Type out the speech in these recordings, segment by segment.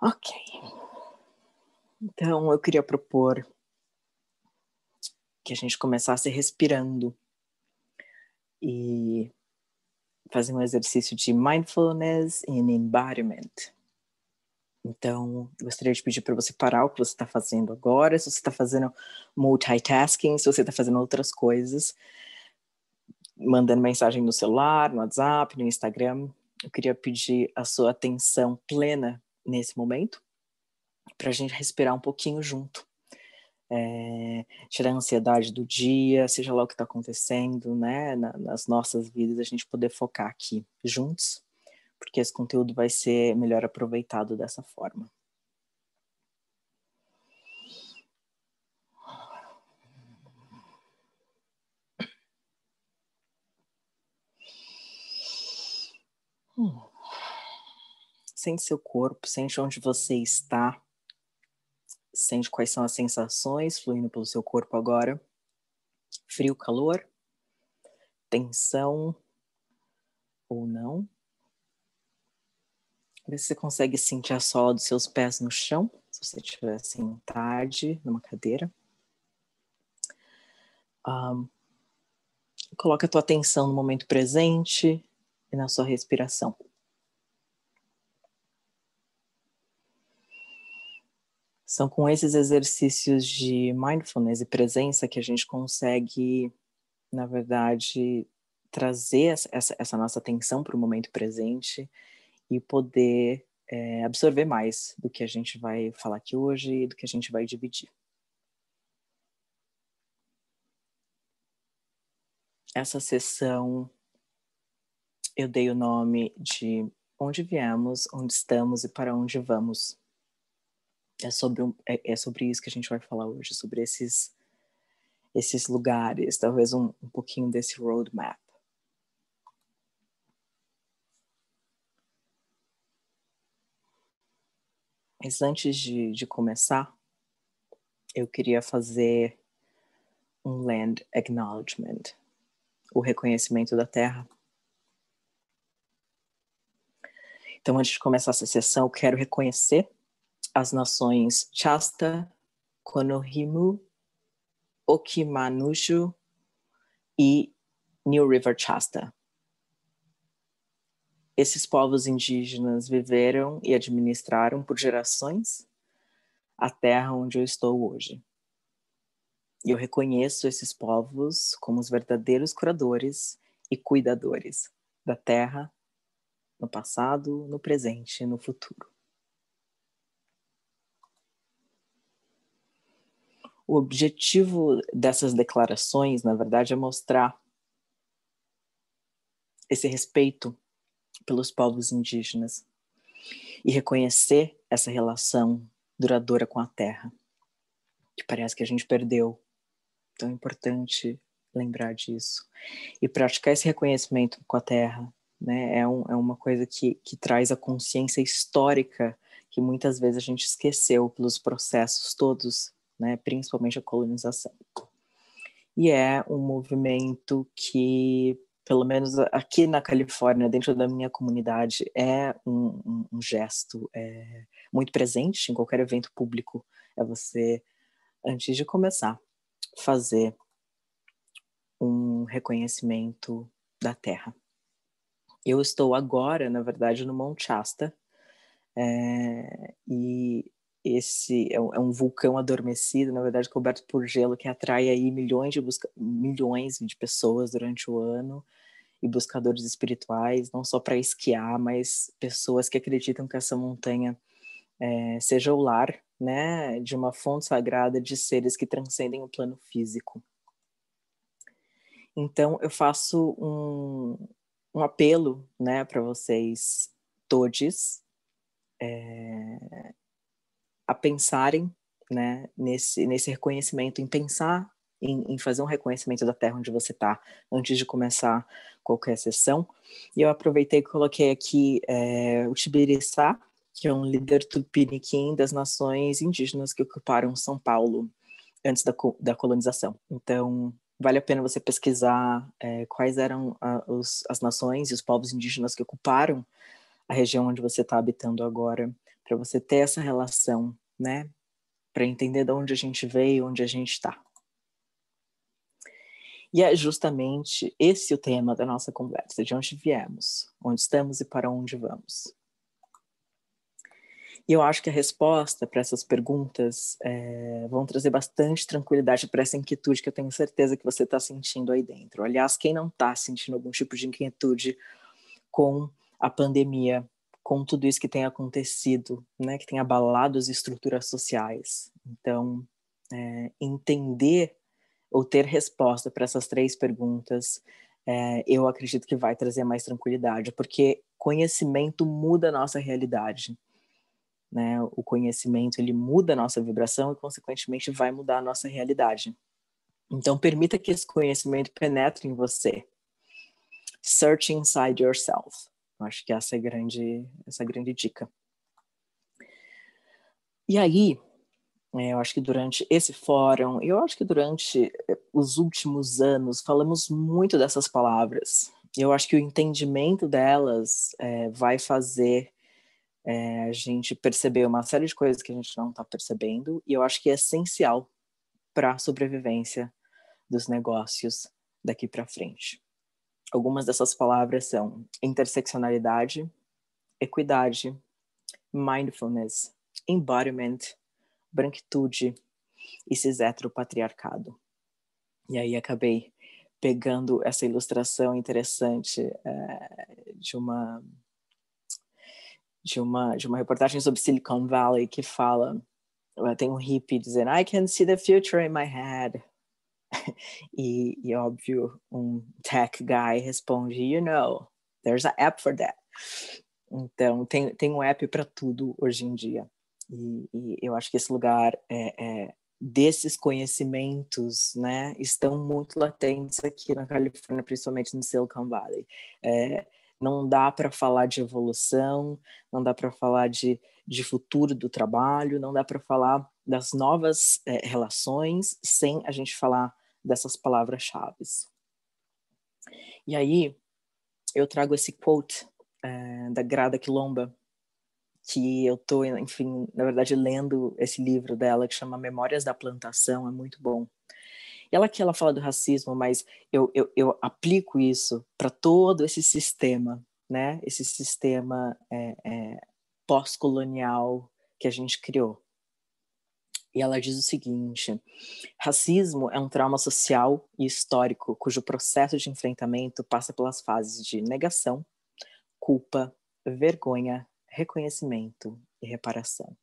Ok. Então, eu queria propor que a gente começasse respirando e fazer um exercício de mindfulness in embodiment. Então, gostaria de pedir para você parar o que você está fazendo agora, se você está fazendo multitasking, se você está fazendo outras coisas, mandando mensagem no celular, no WhatsApp, no Instagram. Eu queria pedir a sua atenção plena nesse momento, para a gente respirar um pouquinho junto. É, tirar a ansiedade do dia, seja lá o que está acontecendo, né, na, nas nossas vidas, a gente poder focar aqui juntos, porque esse conteúdo vai ser melhor aproveitado dessa forma. sente seu corpo, sente onde você está, sente quais são as sensações fluindo pelo seu corpo agora. Frio, calor, tensão ou não. Vê se você consegue sentir a sola dos seus pés no chão, se você estiver sentado assim, numa cadeira. Um, coloca a tua atenção no momento presente e na sua respiração. São com esses exercícios de mindfulness e presença que a gente consegue, na verdade, trazer essa, essa nossa atenção para o momento presente e poder é, absorver mais do que a gente vai falar aqui hoje e do que a gente vai dividir. Essa sessão eu dei o nome de Onde Viemos, Onde Estamos e Para Onde Vamos. É sobre, um, é, é, sobre isso que a gente vai falar hoje, sobre esses, esses lugares, talvez um, um pouquinho desse roadmap. Mas antes de, de começar, eu queria fazer um land acknowledgement, o reconhecimento da terra. Então, antes de começar essa sessão, eu quero reconhecer as nações Shasta, Konohimu, Okimanuju e New River Shasta. Esses povos indígenas viveram e administraram por gerações a terra onde eu estou hoje. E eu reconheço esses povos como os verdadeiros curadores e cuidadores da terra no passado, no presente e no futuro. O objetivo dessas declarações, na verdade, é mostrar esse respeito pelos povos indígenas e reconhecer essa relação duradoura com a terra, que parece que a gente perdeu. Então é importante lembrar disso. E praticar esse reconhecimento com a terra né, é, um, é uma coisa que, que traz a consciência histórica que muitas vezes a gente esqueceu pelos processos todos né, principalmente a colonização. E é um movimento que, pelo menos aqui na Califórnia, dentro da minha comunidade, é um, um, um gesto é, muito presente em qualquer evento público. É você, antes de começar, fazer um reconhecimento da terra. Eu estou agora, na verdade, no Monte Asta é, e esse é, é um, vulcão adormecido, na verdade coberto por gelo, que atrai aí milhões de busca... milhões de pessoas durante o ano e buscadores espirituais, não só para esquiar, mas pessoas que acreditam que essa montanha é, seja o lar, né, de uma fonte sagrada de seres que transcendem o plano físico. Então eu faço um, um apelo, né, para vocês todos. É a pensarem né, nesse, nesse reconhecimento, em pensar, em, em fazer um reconhecimento da terra onde você está antes de começar qualquer sessão. E eu aproveitei e coloquei aqui é, o Tibiriçá, que é um líder tupiniquim das nações indígenas que ocuparam São Paulo antes da, da colonização. Então, vale a pena você pesquisar é, quais eram a, os, as nações e os povos indígenas que ocuparam a região onde você está habitando agora para você ter essa relação, né? Para entender de onde a gente veio, onde a gente está. E é justamente esse o tema da nossa conversa, de onde viemos, onde estamos e para onde vamos. E eu acho que a resposta para essas perguntas é, vão trazer bastante tranquilidade para essa inquietude que eu tenho certeza que você está sentindo aí dentro. Aliás, quem não está sentindo algum tipo de inquietude com a pandemia com tudo isso que tem acontecido, né, que tem abalado as estruturas sociais. Então, é, entender ou ter resposta para essas três perguntas, é, eu acredito que vai trazer mais tranquilidade, porque conhecimento muda a nossa realidade. Né? O conhecimento ele muda a nossa vibração e, consequentemente, vai mudar a nossa realidade. Então, permita que esse conhecimento penetre em você. Search inside yourself. Eu acho que essa é grande, essa é grande dica. E aí, é, eu acho que durante esse fórum, eu acho que durante é, os últimos anos, falamos muito dessas palavras. Eu acho que o entendimento delas é, vai fazer é, a gente perceber uma série de coisas que a gente não está percebendo, e eu acho que é essencial para a sobrevivência dos negócios daqui para frente. Algumas dessas palavras são interseccionalidade, equidade, mindfulness, embodiment, branquitude e cis patriarcado. E aí acabei pegando essa ilustração interessante é, de uma de uma de uma reportagem sobre Silicon Valley que fala tem um hippie dizendo I can see the future in my head E, e óbvio, um tech guy responde: You know, there's an app for that. Então, tem, tem um app para tudo hoje em dia. E, e, eu acho que esse lugar é, é, desses conhecimentos né, estão muito latentes aqui na Califórnia, principalmente no Silicon Valley. É, não dá para falar de evolução, não dá para falar de, de futuro do trabalho, não dá para falar das novas é, relações sem a gente falar dessas palavras-chave. E aí eu trago esse quote é, da Grada Quilomba, que eu estou, enfim, na verdade, lendo esse livro dela, que chama Memórias da Plantação, é muito bom. Ela que ela fala do racismo, mas eu, eu, eu aplico isso para todo esse sistema, né? Esse sistema é, é, pós-colonial que a gente criou. E ela diz o seguinte: racismo é um trauma social e histórico cujo processo de enfrentamento passa pelas fases de negação, culpa, vergonha, reconhecimento e reparação.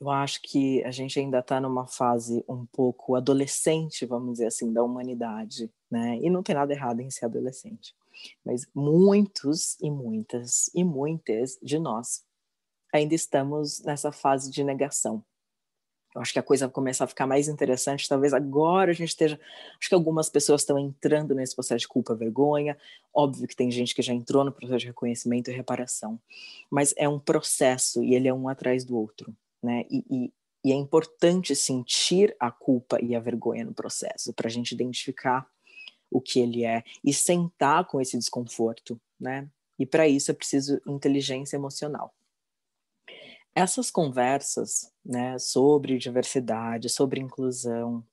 Eu acho que a gente ainda está numa fase um pouco adolescente, vamos dizer assim, da humanidade, né? E não tem nada errado em ser adolescente. Mas muitos e muitas e muitas de nós ainda estamos nessa fase de negação. Eu acho que a coisa vai começar a ficar mais interessante. Talvez agora a gente esteja. Acho que algumas pessoas estão entrando nesse processo de culpa, vergonha. Óbvio que tem gente que já entrou no processo de reconhecimento e reparação. Mas é um processo e ele é um atrás do outro né? E, e, e é importante sentir a culpa e a vergonha no processo para a gente identificar o que ele é e sentar com esse desconforto, né? E para isso é preciso inteligência emocional. Essas conversas, né, sobre diversidade, sobre inclusão,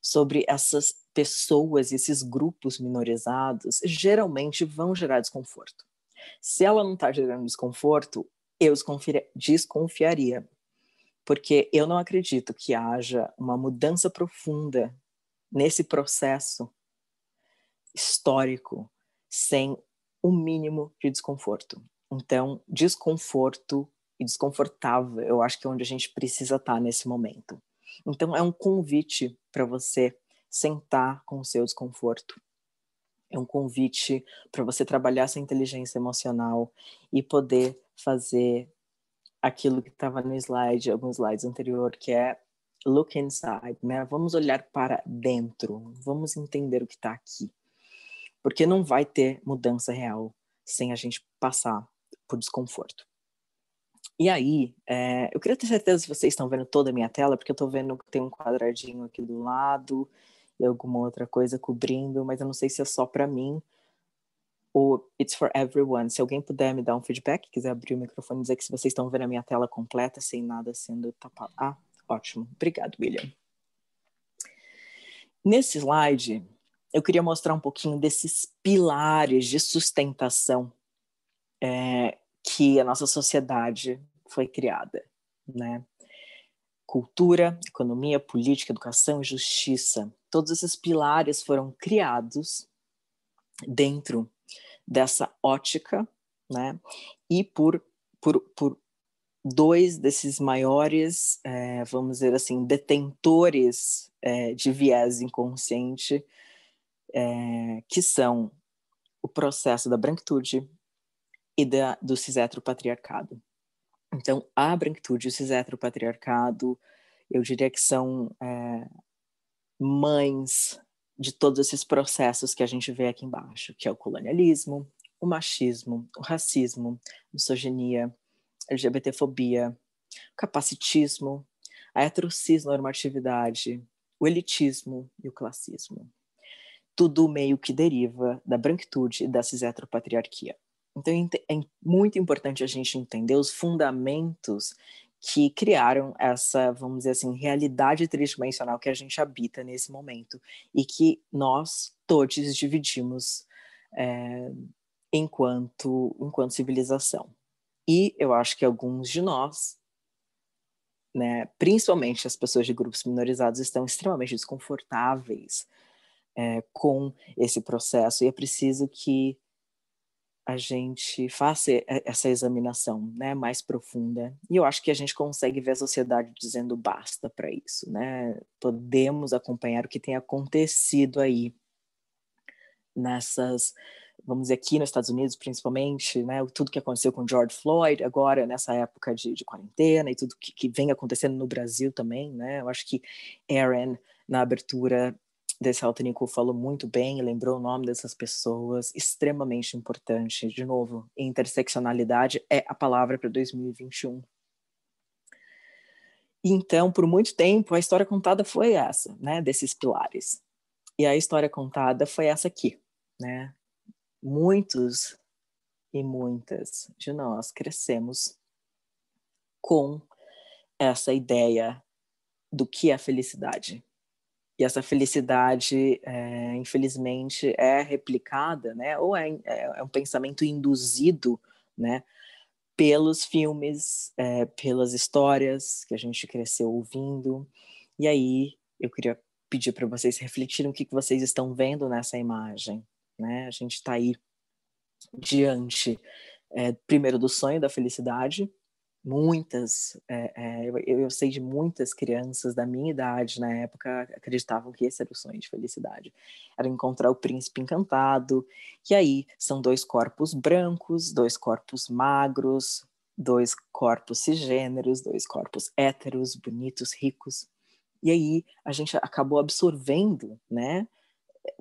sobre essas pessoas, esses grupos minorizados, geralmente vão gerar desconforto. Se ela não está gerando desconforto, eu desconfiaria, porque eu não acredito que haja uma mudança profunda nesse processo histórico sem o um mínimo de desconforto. Então, desconforto e desconfortável, eu acho que é onde a gente precisa estar tá nesse momento. Então, é um convite para você sentar com o seu desconforto. É um convite para você trabalhar sua inteligência emocional e poder fazer aquilo que estava no slide, alguns slides anterior, que é look inside, né? Vamos olhar para dentro, vamos entender o que está aqui. Porque não vai ter mudança real sem a gente passar por desconforto. E aí, é, eu queria ter certeza se vocês estão vendo toda a minha tela, porque eu estou vendo que tem um quadradinho aqui do lado e alguma outra coisa cobrindo, mas eu não sei se é só para mim o It's for Everyone. Se alguém puder me dar um feedback, quiser abrir o microfone e dizer que se vocês estão vendo a minha tela completa, sem nada sendo tapado. Ah, ótimo. Obrigado, William. Nesse slide, eu queria mostrar um pouquinho desses pilares de sustentação é, que a nossa sociedade foi criada, né? Cultura, economia, política, educação e justiça. Todos esses pilares foram criados dentro dessa ótica, né? E por, por, por dois desses maiores, é, vamos dizer assim, detentores é, de viés inconsciente, é, que são o processo da branquitude e da, do cisetropatriarcado. Então, a branquitude e o cisetropatriarcado, eu diria que são é, mães de todos esses processos que a gente vê aqui embaixo, que é o colonialismo, o machismo, o racismo, misoginia, LGBTfobia, capacitismo, a normatividade, o elitismo e o classismo. Tudo meio que deriva da branquitude e da cisetropatriarquia. Então é muito importante a gente entender os fundamentos que criaram essa, vamos dizer assim, realidade tridimensional que a gente habita nesse momento e que nós todos dividimos é, enquanto, enquanto civilização. E eu acho que alguns de nós, né, principalmente as pessoas de grupos minorizados, estão extremamente desconfortáveis é, com esse processo e é preciso que a gente faça eh, essa examinação né, mais profunda. E eu acho que a gente consegue ver a sociedade dizendo basta para isso. Né? Podemos acompanhar o que tem acontecido aí nessas, vamos dizer, aqui nos Estados Unidos, principalmente, né, tudo que aconteceu com George Floyd, agora nessa época de, de quarentena e tudo que, que, vem acontecendo no Brasil também. Né? Eu acho que Aaron, na abertura, desse Nico falou muito bem, lembrou o nome dessas pessoas, extremamente importante. De novo, interseccionalidade é a palavra para 2021. Então, por muito tempo, a história contada foi essa, né, desses pilares. E a história contada foi essa aqui, né? Muitos e muitas de nós crescemos com essa ideia do que é felicidade, e essa felicidade, é, infelizmente, é replicada, né? Ou é, é, é, um pensamento induzido, né? Pelos filmes, é, pelas histórias que a gente cresceu ouvindo. E aí, eu queria pedir para vocês refletirem o que, que vocês estão vendo nessa imagem, né? A gente está aí diante, eh, primeiro, do sonho da felicidade, muitas, é, é, eu, eu, sei de muitas crianças da minha idade na época acreditavam que esse era o sonho de felicidade, era encontrar o príncipe encantado. E aí são dois corpos brancos, dois corpos magros, dois corpos cisgêneros, dois corpos héteros, bonitos, ricos. E aí a gente acabou absorvendo, né,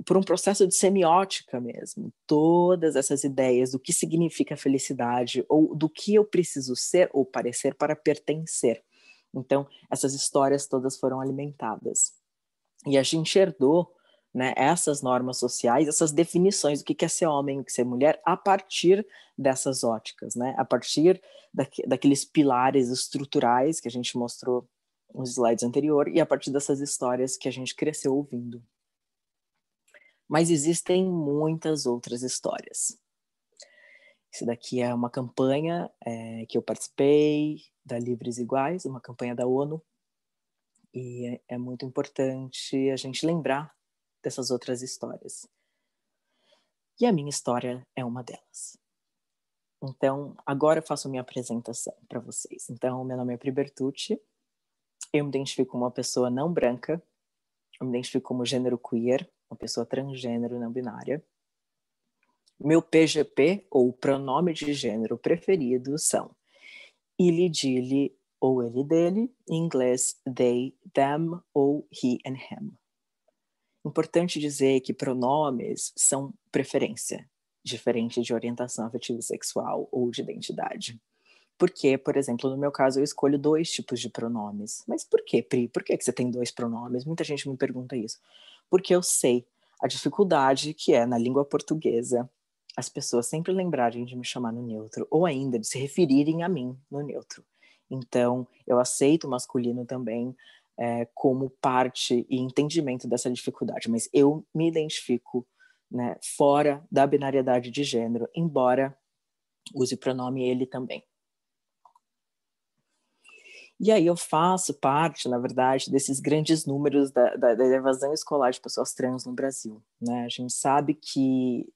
por um processo de semiótica mesmo. Todas essas ideias do que significa felicidade ou do que eu preciso ser ou parecer para pertencer. Então, essas histórias todas foram alimentadas. E a gente herdou né, essas normas sociais, essas definições do que é ser homem, o que é ser mulher, a partir dessas óticas, né? a partir daqu daqueles pilares estruturais que a gente mostrou nos slides anterior e a partir dessas histórias que a gente cresceu ouvindo mas existem muitas outras histórias. Esse daqui é uma campanha é, que eu participei, da Livres Iguais, uma campanha da ONU, e é, é muito importante a gente lembrar dessas outras histórias. E a minha história é uma delas. Então, agora eu faço minha apresentação para vocês. Então, meu nome é Pri Bertucci, eu me identifico como uma pessoa não branca, eu me identifico como gênero queer, uma pessoa transgênero não binária. Meu PGP, ou pronome de gênero preferido, são ele, dele ou ele, dele, em inglês they, them ou he and him. Importante dizer que pronomes são preferência, diferente de orientação afetiva sexual ou de identidade. Porque, por exemplo, no meu caso, eu escolho dois tipos de pronomes. Mas por que, Pri? Por que, que você tem dois pronomes? Muita gente me pergunta isso porque eu sei a dificuldade que é na língua portuguesa as pessoas sempre lembrarem de me chamar no neutro, ou ainda de se referirem a mim no neutro. Então, eu aceito o masculino também é, como parte e entendimento dessa dificuldade, mas eu me identifico né, fora da binariedade de gênero, embora use o pronome ele também. E aí eu faço parte, na verdade, desses grandes números da, da, da evasão escolar de pessoas trans no Brasil. Né? A gente sabe que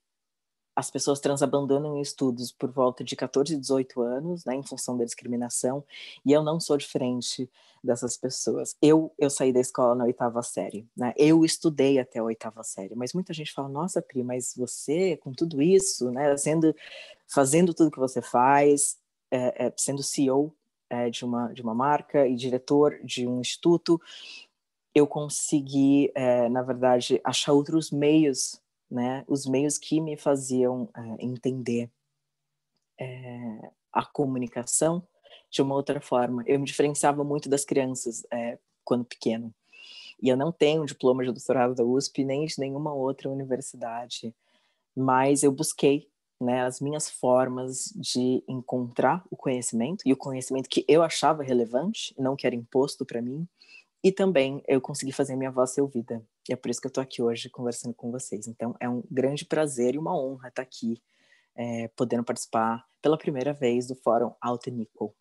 as pessoas trans abandonam estudos por volta de 14 e 18 anos, né, em função da discriminação, e eu não sou diferente dessas pessoas. Eu, eu saí da escola na oitava série, né? Eu estudei até a oitava série, mas muita gente fala: "Nossa, Pri, mas você com tudo isso, né, sendo fazendo tudo que você faz, é, é, sendo CEO é, de, uma, de uma marca e diretor de um instituto, eu consegui, é, na verdade, achar outros meios, né? Os meios que me faziam é, entender é, a comunicação de uma outra forma. Eu me diferenciava muito das crianças é, quando pequeno. E eu não tenho diploma de doutorado da USP nem de nenhuma outra universidade, mas eu busquei né, as minhas formas de encontrar o conhecimento e o conhecimento que eu achava relevante, não que era imposto para mim, e também eu consegui fazer minha voz ser ouvida. E é por isso que eu estou aqui hoje conversando com vocês. Então é um grande prazer e uma honra estar tá aqui, é, podendo participar pela primeira vez do Fórum Altenico.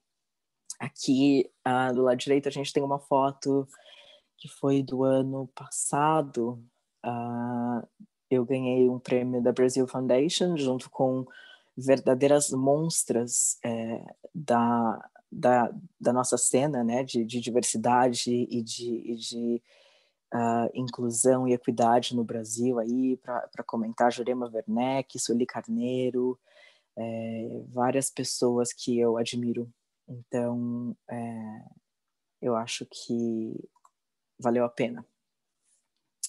Aqui ah, do lado direito a gente tem uma foto que foi do ano passado, ah, eu ganhei um prêmio da Brazil Foundation junto com verdadeiras monstras é, da, da, da, nossa cena né, de, de diversidade e de, e de uh, inclusão e equidade no Brasil aí para comentar Jurema Werneck, Sueli Carneiro, é, várias pessoas que eu admiro. Então, é, eu acho que valeu a pena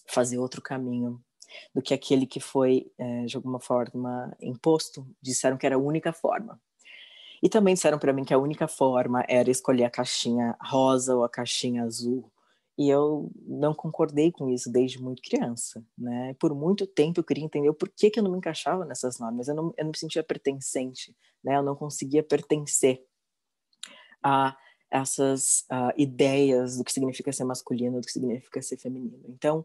fazer outro caminho do que aquele que foi, é, de alguma forma, imposto. Disseram que era a única forma. E também disseram para mim que a única forma era escolher a caixinha rosa ou a caixinha azul. E eu não concordei com isso desde muito criança, né? Por muito tempo eu queria entender por que, que eu não me encaixava nessas normas. Eu não, eu não me sentia pertencente, né? Eu não conseguia pertencer a essas uh, ideias do que significa ser masculino, do que significa ser feminino. Então,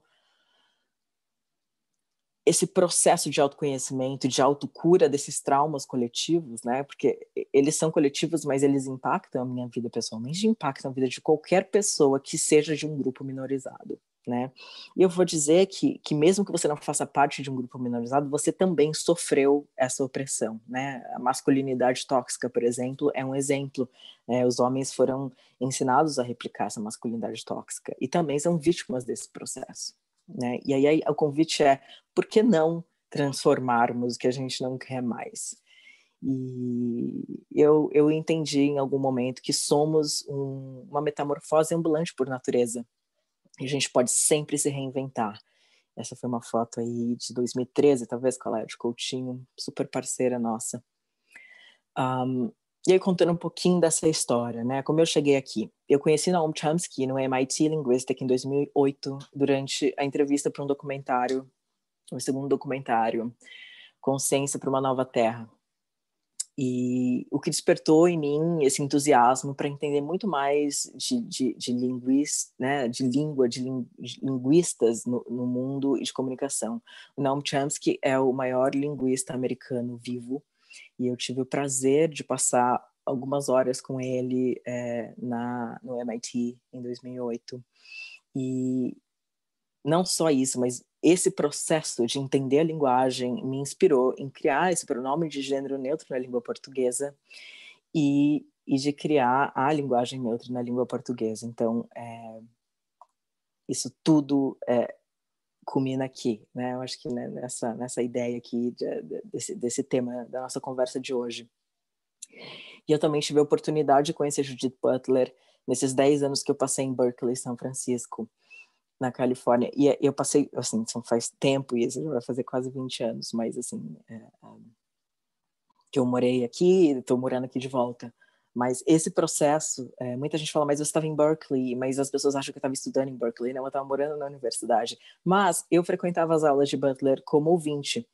esse processo de autoconhecimento, de autocura desses traumas coletivos, né? Porque eles são coletivos, mas eles impactam a minha vida pessoalmente, impactam a vida de qualquer pessoa que seja de um grupo minorizado, né? E eu vou dizer que, que mesmo que você não faça parte de um grupo minorizado, você também sofreu essa opressão, né? A masculinidade tóxica, por exemplo, é um exemplo. Né? Os homens foram ensinados a replicar essa masculinidade tóxica e também são vítimas desse processo. Né? E aí, aí o convite é, por que não transformarmos o que a gente não quer mais? E eu, eu entendi em algum momento que somos um, uma metamorfose ambulante por natureza. E a gente pode sempre se reinventar. Essa foi uma foto aí de 2013, talvez, com a Laura de Coutinho, super parceira nossa. Um, e aí, contando um pouquinho dessa história, né? Como eu cheguei aqui. Eu conheci Noam Chomsky no MIT Linguistic em 2008, durante a entrevista para um documentário, o um segundo documentário, Consciência para uma Nova Terra. E o que despertou em mim esse entusiasmo para entender muito mais de, de, de, né? de língua, de, ling, de linguistas no, no mundo e de comunicação. O Noam Chomsky é o maior linguista americano vivo e eu tive o prazer de passar algumas horas com ele é, na no MIT em 2008 e não só isso, mas esse processo de entender a linguagem me inspirou em criar esse pronome de gênero neutro na língua portuguesa e, e de criar a linguagem neutra na língua portuguesa. Então, é, isso tudo é, culmina aqui, né? Eu acho que né, nessa, nessa ideia aqui de, de, desse, desse tema da nossa conversa de hoje. E eu também tive a oportunidade de conhecer Judith Butler nesses 10 anos que eu passei em Berkeley, São Francisco, na Califórnia. E eu passei, assim, faz tempo isso, já vai fazer quase 20 anos, mas assim, é, é, que eu morei aqui, estou morando aqui de volta. Mas esse processo, é, muita gente fala, mas eu estava em Berkeley, mas as pessoas acham que eu estava estudando em Berkeley, não, né? eu estava morando na universidade. Mas eu frequentava as aulas de Butler como ouvinte,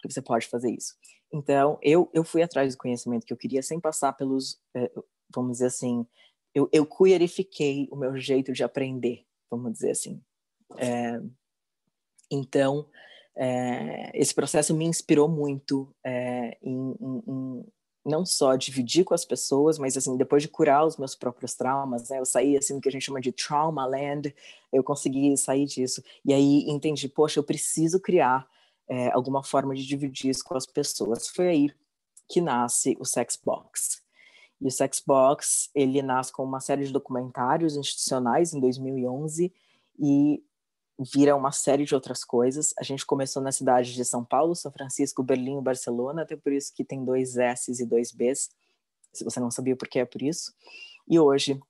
que você pode fazer isso. Então, eu, eu fui atrás do conhecimento que eu queria sem passar pelos, eh, vamos dizer assim, eu, eu queerifiquei o meu jeito de aprender, vamos dizer assim. É, então, é, esse processo me inspirou muito é, em, em, não só dividir com as pessoas, mas assim, depois de curar os meus próprios traumas, né, eu saí assim do que a gente chama de trauma land, eu consegui sair disso. E aí entendi, poxa, eu preciso criar é, alguma forma de dividir isso com as pessoas. Foi aí que nasce o Sex Box. E o Sex Box, ele nasce com uma série de documentários institucionais em 2011 e vira uma série de outras coisas. A gente começou na cidade de São Paulo, São Francisco, Berlim e Barcelona, até por isso que tem dois S's e dois B's. Se você não sabia por que é por isso. E hoje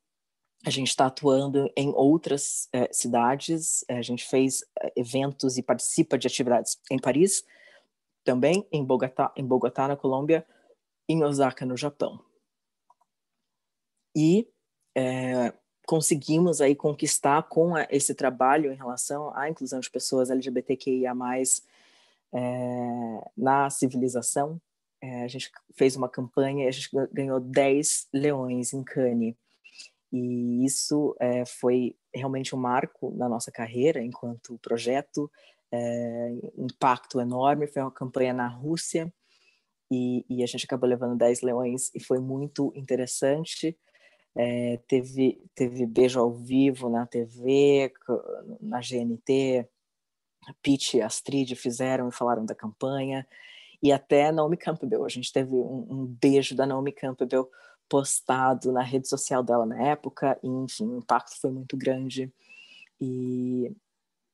a gente está atuando em outras eh, cidades. Eh, a gente fez eh, eventos e participa de atividades em Paris, também em Bogotá, em Bogotá, na Colômbia, em Osaka, no Japão. E conseguimos aí conquistar com a, esse trabalho em relação à inclusão de pessoas LGBTQIA+, é, eh, na civilização. É, a gente fez uma campanha e a gente ganhou 10 leões em Cannes. E isso é, foi realmente um marco na nossa carreira enquanto projeto, é, impacto enorme. Foi uma campanha na Rússia e, e a gente acabou levando 10 leões e foi muito interessante é, teve, teve beijo ao vivo na TV, na GNT. A Pitt e a Astrid fizeram e falaram da campanha. E até Naomi Campbell. A gente teve um, um beijo da Naomi Campbell postado na rede social dela na época. E, enfim, o impacto foi muito grande. E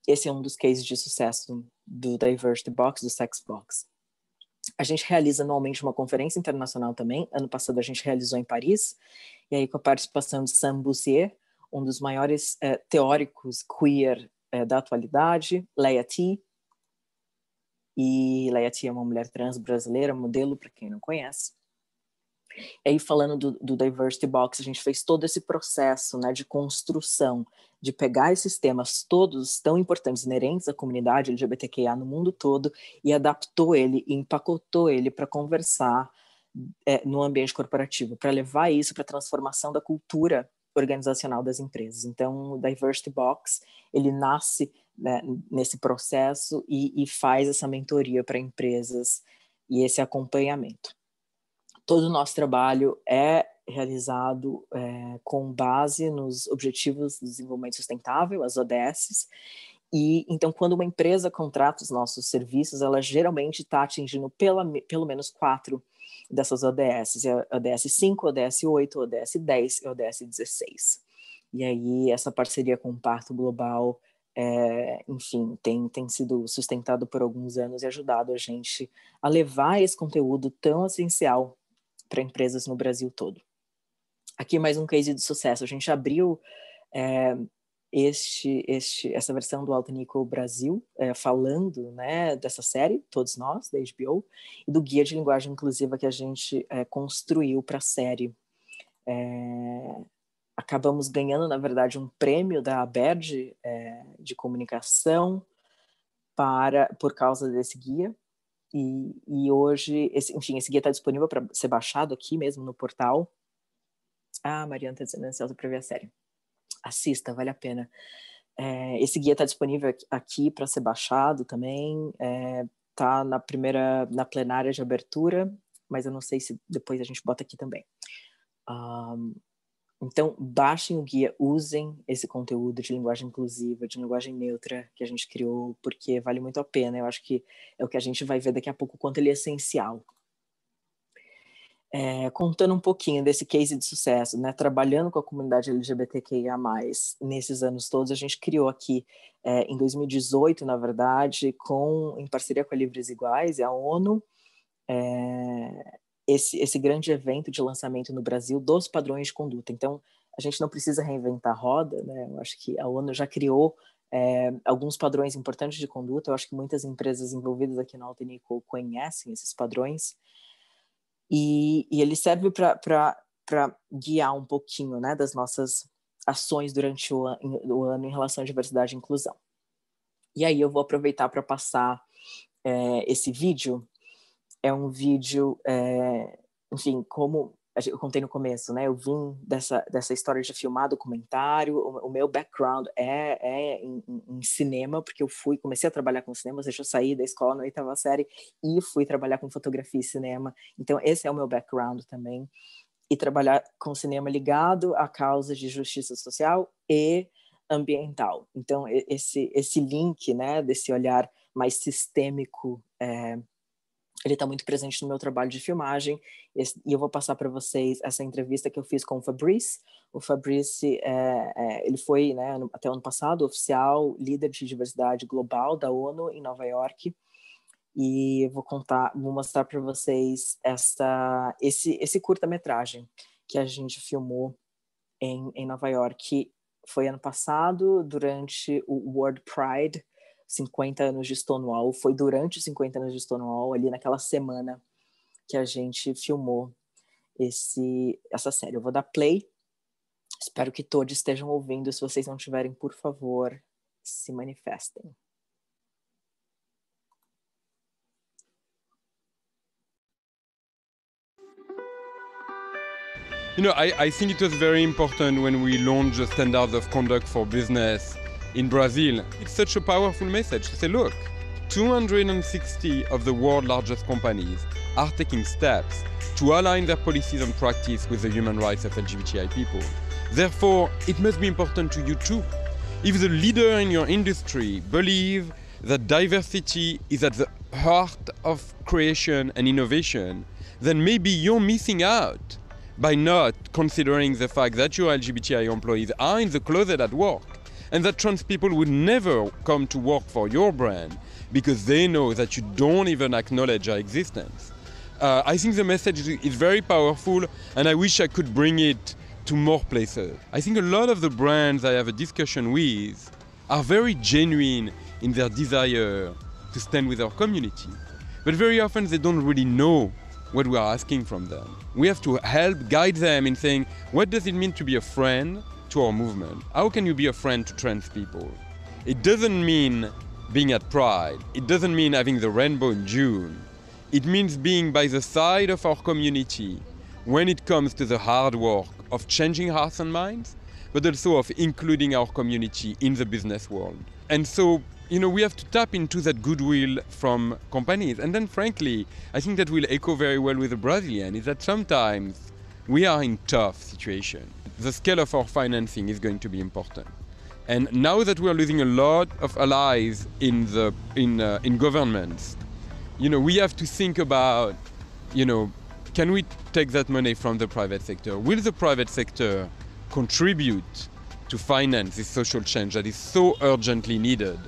esse é um dos cases de sucesso do Diversity Box, do Sex Box a gente realiza anualmente uma conferência internacional também. Ano passado a gente realizou em Paris, e aí com a participação de Sam Bouzier, um dos maiores é, teóricos queer é, da atualidade, Leia T. E Leia T é uma mulher trans brasileira, modelo, para quem não conhece. E aí, falando do, do Diversity Box, a gente fez todo esse processo né, de construção, de pegar esses temas todos tão importantes, inerentes à comunidade LGBTQIA no mundo todo, e adaptou ele, e empacotou ele para conversar é, no ambiente corporativo, para levar isso para a transformação da cultura organizacional das empresas. Então, o Diversity Box, ele nasce né, nesse processo e, e faz essa mentoria para empresas e esse acompanhamento todo o nosso trabalho é realizado é, com base nos Objetivos de Desenvolvimento Sustentável, as ODSs, e então, quando uma empresa contrata os nossos serviços, ela geralmente está atingindo pela, pelo menos quatro dessas ODS: ODS 5, ODS 8, ODS 10 e ODS 16. E aí, essa parceria com o Pacto Global, é, enfim, tem, tem sido sustentado por alguns anos e ajudado a gente a levar esse conteúdo tão essencial para empresas no Brasil todo. Aqui é mais um case de sucesso. A gente abriu é, este, este, essa versão do Alto Nico Brasil, é, falando né, dessa série, todos nós, da HBO, e do guia de linguagem inclusiva que a gente é, construiu para a série. É, acabamos ganhando, na verdade, um prêmio da ABERD é, de comunicação para, por causa desse guia, e, e hoje, esse, enfim, esse guia está disponível para ser baixado aqui mesmo no portal. Ah, Mariana está dizendo ansiosa para ver a série. Assista, vale a pena. É, esse guia está disponível aqui para ser baixado também. Está é, tá na primeira, na plenária de abertura, mas eu não sei se depois a gente bota aqui também. Um, então, baixem o guia, usem esse conteúdo de linguagem inclusiva, de linguagem neutra que a gente criou, porque vale muito a pena. Eu acho que é o que a gente vai ver daqui a pouco, o quanto ele é essencial. É, contando um pouquinho desse case de sucesso, né? trabalhando com a comunidade LGBTQIA+, nesses anos todos, a gente criou aqui, é, em 2018, na verdade, com, em parceria com a Livres Iguais e a ONU, é, esse, esse grande evento de lançamento no Brasil dos padrões de conduta. Então, a gente não precisa reinventar a roda, né? Eu acho que a ONU já criou é, alguns padrões importantes de conduta. Eu acho que muitas empresas envolvidas aqui na Altenico conhecem esses padrões. E, e ele serve para guiar um pouquinho né, das nossas ações durante o, o ano em relação à diversidade e inclusão. E aí eu vou aproveitar para passar é, esse vídeo é um vídeo, é, enfim, como eu contei no começo, né? Eu vim dessa, dessa história de filmar documentário. O, o meu background é, é em, em, cinema, porque eu fui, comecei a trabalhar com cinema, ou seja, eu saí da escola na oitava série e fui trabalhar com fotografia e cinema. Então, esse é o meu background também. E trabalhar com cinema ligado a causas de justiça social e ambiental. Então, esse, esse link, né, desse olhar mais sistêmico. É, ele está muito presente no meu trabalho de filmagem e eu vou passar para vocês essa entrevista que eu fiz com o Fabrice. O Fabrice é, é, ele foi né, até o ano passado oficial líder de diversidade global da ONU em Nova York e vou contar, vou mostrar para vocês essa esse esse curta-metragem que a gente filmou em, em Nova York foi ano passado durante o World Pride 50 anos de Stonewall. Foi durante os 50 anos de Stonewall, ali naquela semana, que a gente filmou esse, essa série. Eu vou dar play. Espero que todos estejam ouvindo. Se vocês não tiverem, por favor, se manifestem. You know, I, I think it was very important when we launched the standards of conduct for business in Brazil. It's such a powerful message to say, look, 260 of the world's largest companies are taking steps to align their policies and practice with the human rights of LGBTI people. Therefore, it must be important to you too. If the leader in your industry believe that diversity is at the heart of creation and innovation, then maybe you're missing out by not considering the fact that your LGBTI employees are in the closet at work and that trans people would never come to work for your brand because they know that you don't even acknowledge our existence. Uh, I think the message is very powerful, and I wish I could bring it to more places. I think a lot of the brands I have a discussion with are very genuine in their desire to stand with our community, but very often they don't really know what we are asking from them. We have to help guide them in saying, what does it mean to be a friend? to our movement. How can you be a friend to trans people? It doesn't mean being at Pride. It doesn't mean having the rainbow in June. It means being by the side of our community when it comes to the hard work of changing hearts and minds, but also of including our community in the business world. And so, you know, we have to tap into that goodwill from companies. And then, frankly, I think that will echo very well with the Brazilian is that sometimes we are in tough situation. The scale of our financing is going to be important. And now that we are losing a lot of allies in the in uh, in governments, you know, we have to think about, you know, can we take that money from the private sector? Will the private sector contribute to finance this social change that is so urgently needed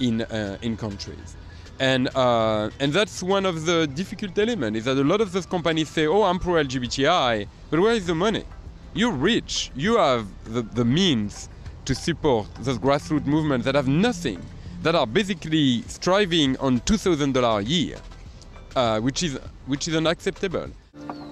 in uh, in countries? And uh, and that's one of the difficult elements is that a lot of those companies say, oh, I'm pro-LGBTI, but where is the money? You're rich. You have the, the means to support those grassroots movements that have nothing, that are basically striving on $2,000 a year, uh, which, is, which is unacceptable.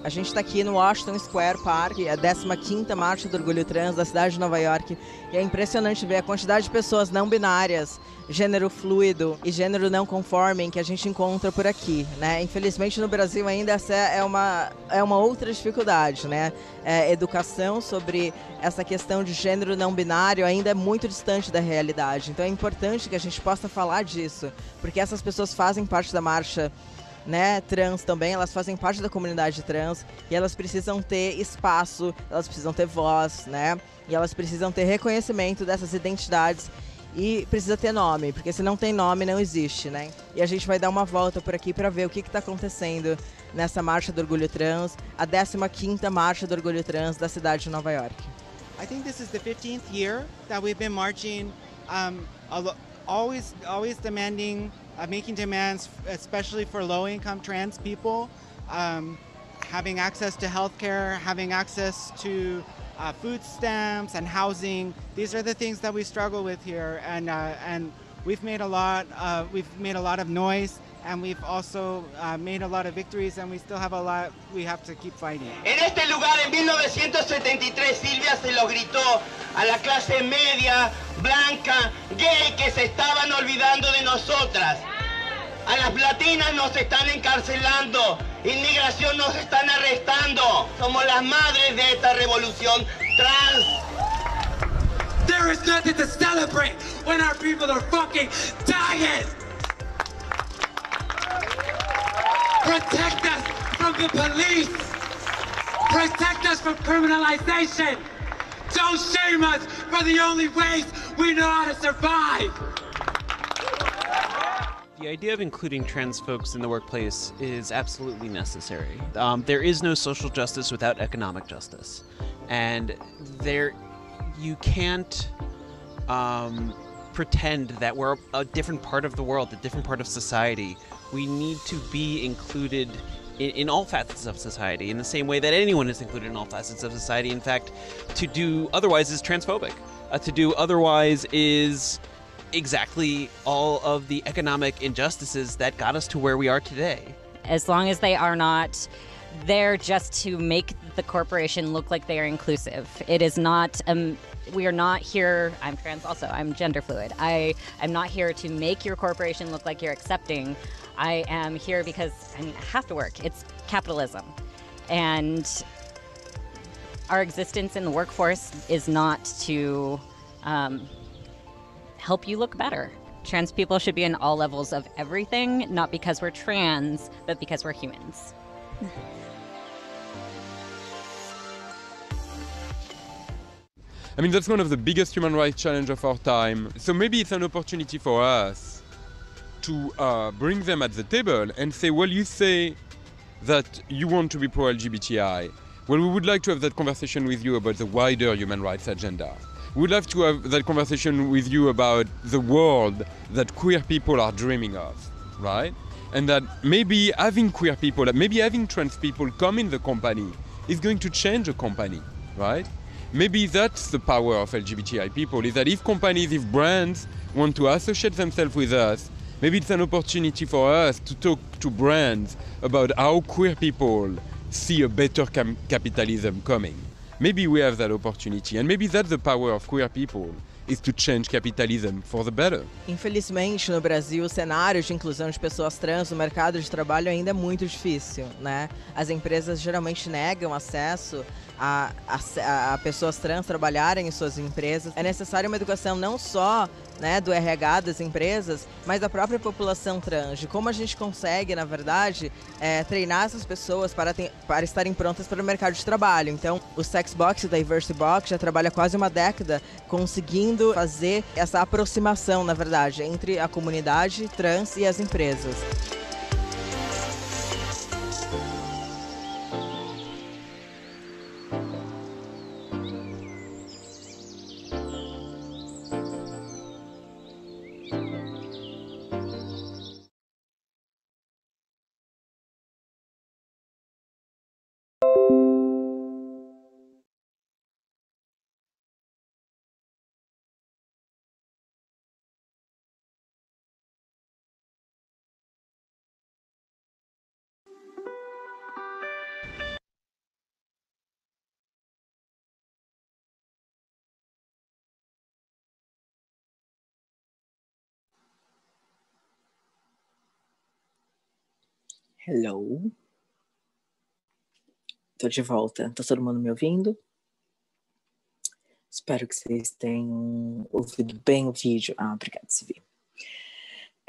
A gente está aqui no Washington Square Park, é a 15ª Marcha do Orgulho Trans da cidade de Nova York. E é impressionante ver a quantidade de pessoas não binárias, gênero fluido e gênero não conforming que a gente encontra por aqui, né? Infelizmente no Brasil ainda essa é uma, é uma outra dificuldade, né? É, educação sobre essa questão de gênero não binário ainda é muito distante da realidade. Então é importante que a gente possa falar disso, porque essas pessoas fazem parte da marcha né, trans também, elas fazem parte da comunidade trans e elas precisam ter espaço, elas precisam ter voz, né? E elas precisam ter reconhecimento dessas identidades e precisa ter nome, porque se não tem nome não existe, né? E a gente vai dar uma volta por aqui para ver o que está acontecendo nessa marcha do orgulho trans, a 15ª marcha do orgulho trans da cidade de Nova York. I think this is the 15th year that we've been marching um, always always demanding, uh, making demands, especially for low-income trans people, um, having access to healthcare, having access to uh, food stamps and housing. These are the things that we struggle with here, and uh, and we've made a lot. Uh, we've made a lot of noise, and we've also uh, made a lot of victories, and we still have a lot. We have to keep fighting. En este lugar, en 1973, Silvia se lo gritó a la clase media. blanca, gay, que se estaban olvidando de nosotras. A las platinas nos están encarcelando, inmigración nos están arrestando. Somos las madres de esta revolución trans. There is nothing to celebrate when our people are fucking dying. Protect us from the police. Protect us from criminalization. Don't shame us for the only ways we know how to survive. The idea of including trans folks in the workplace is absolutely necessary. Um, there is no social justice without economic justice, and there, you can't um, pretend that we're a different part of the world, a different part of society. We need to be included in, in, all facets of society, in the same way that anyone is included in all facets of society. In fact, to do otherwise is transphobic. Uh, to do otherwise is exactly all of the economic injustices that got us to where we are today. As long as they are not there just to make the corporation look like they are inclusive, it is not um, we are not here. I'm trans also. I'm gender fluid. I am not here to make your corporation look like you're accepting. I am here because I, have to work. It's capitalism. And our existence in the workforce is not to um, help you look better. Trans people should be in all levels of everything, not because we're trans, but because we're humans. I mean, that's one of the biggest human rights challenges of our time. So maybe it's an opportunity for us to uh, bring them at the table and say, well, you say that you want to be pro LGBTI. Well, we would like to have that conversation with you about the wider human rights agenda. We would love to have that conversation with you about the world that queer people are dreaming of, right? And that maybe having queer people, maybe having trans people come in the company is going to change a company, right? Maybe that's the power of LGBTI people, is that if companies, if brands want to associate themselves with us, maybe it's an opportunity for us to talk to brands about how queer people see a better capitalism coming. Maybe we have that opportunity, and maybe that's the power of queer people. Is to change capitalism for the better. Infelizmente, no Brasil, o cenário de inclusão de pessoas trans no mercado de trabalho ainda é muito difícil, né? As empresas geralmente negam acesso a, a, a, pessoas trans trabalharem em suas empresas. É necessária uma educação não só né, do RH das empresas, mas da própria população trans. De como a gente consegue, na verdade, é, treinar essas pessoas para, para estarem prontas para o mercado de trabalho. Então, o Sexbox e o Diversity Box já trabalha quase uma década conseguindo fazer essa aproximação, na verdade, entre a comunidade trans e as empresas. Hello. Tô de volta. Tá todo mundo me ouvindo? Espero que vocês tenham ouvido bem o vídeo. Ah, obrigada, Silvia.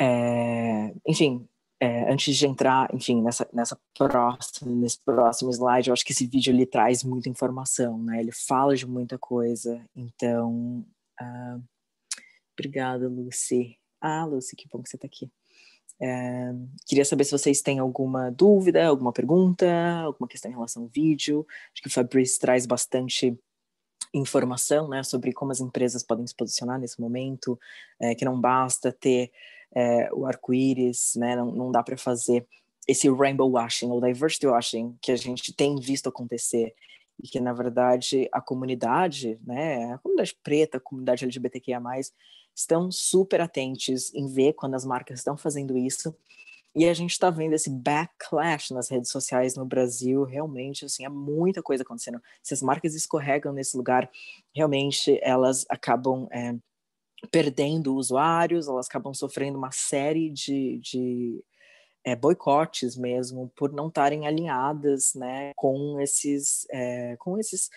É, enfim, é, antes de entrar, enfim, nessa, nessa próxima, nesse próximo slide, eu acho que esse vídeo ele traz muita informação, né? Ele fala de muita coisa. Então, ah, obrigada, Lucy. Ah, Lucy, que bom que você está aqui. É, queria saber se vocês têm alguma dúvida, alguma pergunta, alguma questão em relação ao vídeo. Acho que o Fabrício traz bastante informação né, sobre como as empresas podem se posicionar nesse momento, é, que não basta ter é, o arco-íris, né, não, não dá para fazer esse rainbow washing ou diversity washing que a gente tem visto acontecer e que na verdade a comunidade, né, a comunidade preta, a comunidade LGBTQIA+, estão super atentes em ver quando as marcas estão fazendo isso. E a gente está vendo esse backlash nas redes sociais no Brasil, realmente, assim, é muita coisa acontecendo. Se as marcas escorregam nesse lugar, realmente elas acabam é, perdendo usuários, elas acabam sofrendo uma série de, de é, boicotes mesmo, por não estarem alinhadas né, com esses. É, com esses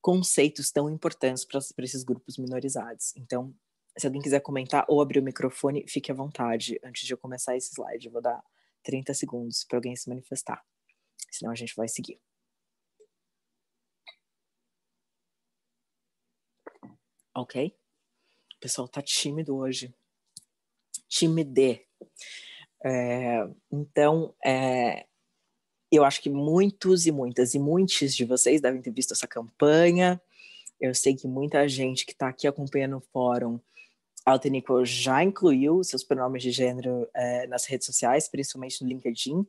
conceitos tão importantes para esses grupos minorizados. Então, se alguém quiser comentar ou abrir o microfone, fique à vontade. Antes de eu começar esse slide, eu vou dar 30 segundos para alguém se manifestar. Senão a gente vai seguir. Ok? O pessoal tá tímido hoje. Timide. É, então, é, eu acho que muitos e muitas e muitos de vocês devem ter visto essa campanha. Eu sei que muita gente que está aqui acompanhando o fórum a Altenico já incluiu seus pronomes de gênero eh, nas redes sociais, principalmente no LinkedIn.